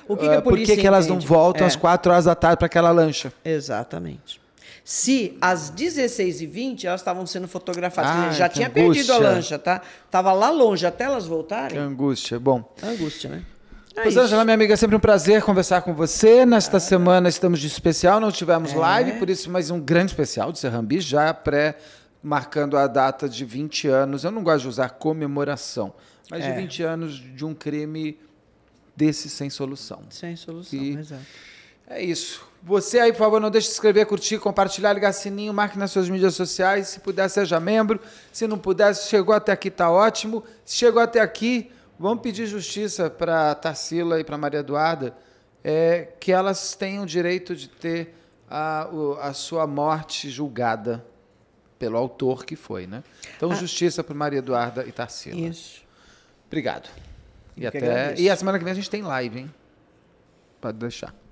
O que, que a polícia ah, Por que, que elas não voltam é. às 4 horas da tarde para aquela lancha? Exatamente. Se às 16h20 elas estavam sendo fotografadas, ah, já tinha angústia. perdido a lancha, tá? Tava lá longe, até elas voltarem. Que angústia, bom. Angústia, né? É, é Angela, minha amiga, é sempre um prazer conversar com você. Nesta é. semana estamos de especial, não tivemos é. live, por isso mais um grande especial de Serrambi, já pré marcando a data de 20 anos. Eu não gosto de usar comemoração, mas é. de 20 anos de um crime desse sem solução. Sem solução, exato. É isso. Você aí, por favor, não deixe de escrever, curtir, compartilhar, ligar sininho, marque nas suas mídias sociais. Se puder, seja membro. Se não puder, se chegou até aqui, tá ótimo. Se chegou até aqui, Vamos pedir justiça para Tarsila e para Maria Eduarda, é, que elas tenham o direito de ter a, a sua morte julgada pelo autor que foi, né? Então, ah. justiça para Maria Eduarda e Tarsila. Isso. Obrigado. E, até... e a semana que vem a gente tem live, hein? Pode deixar.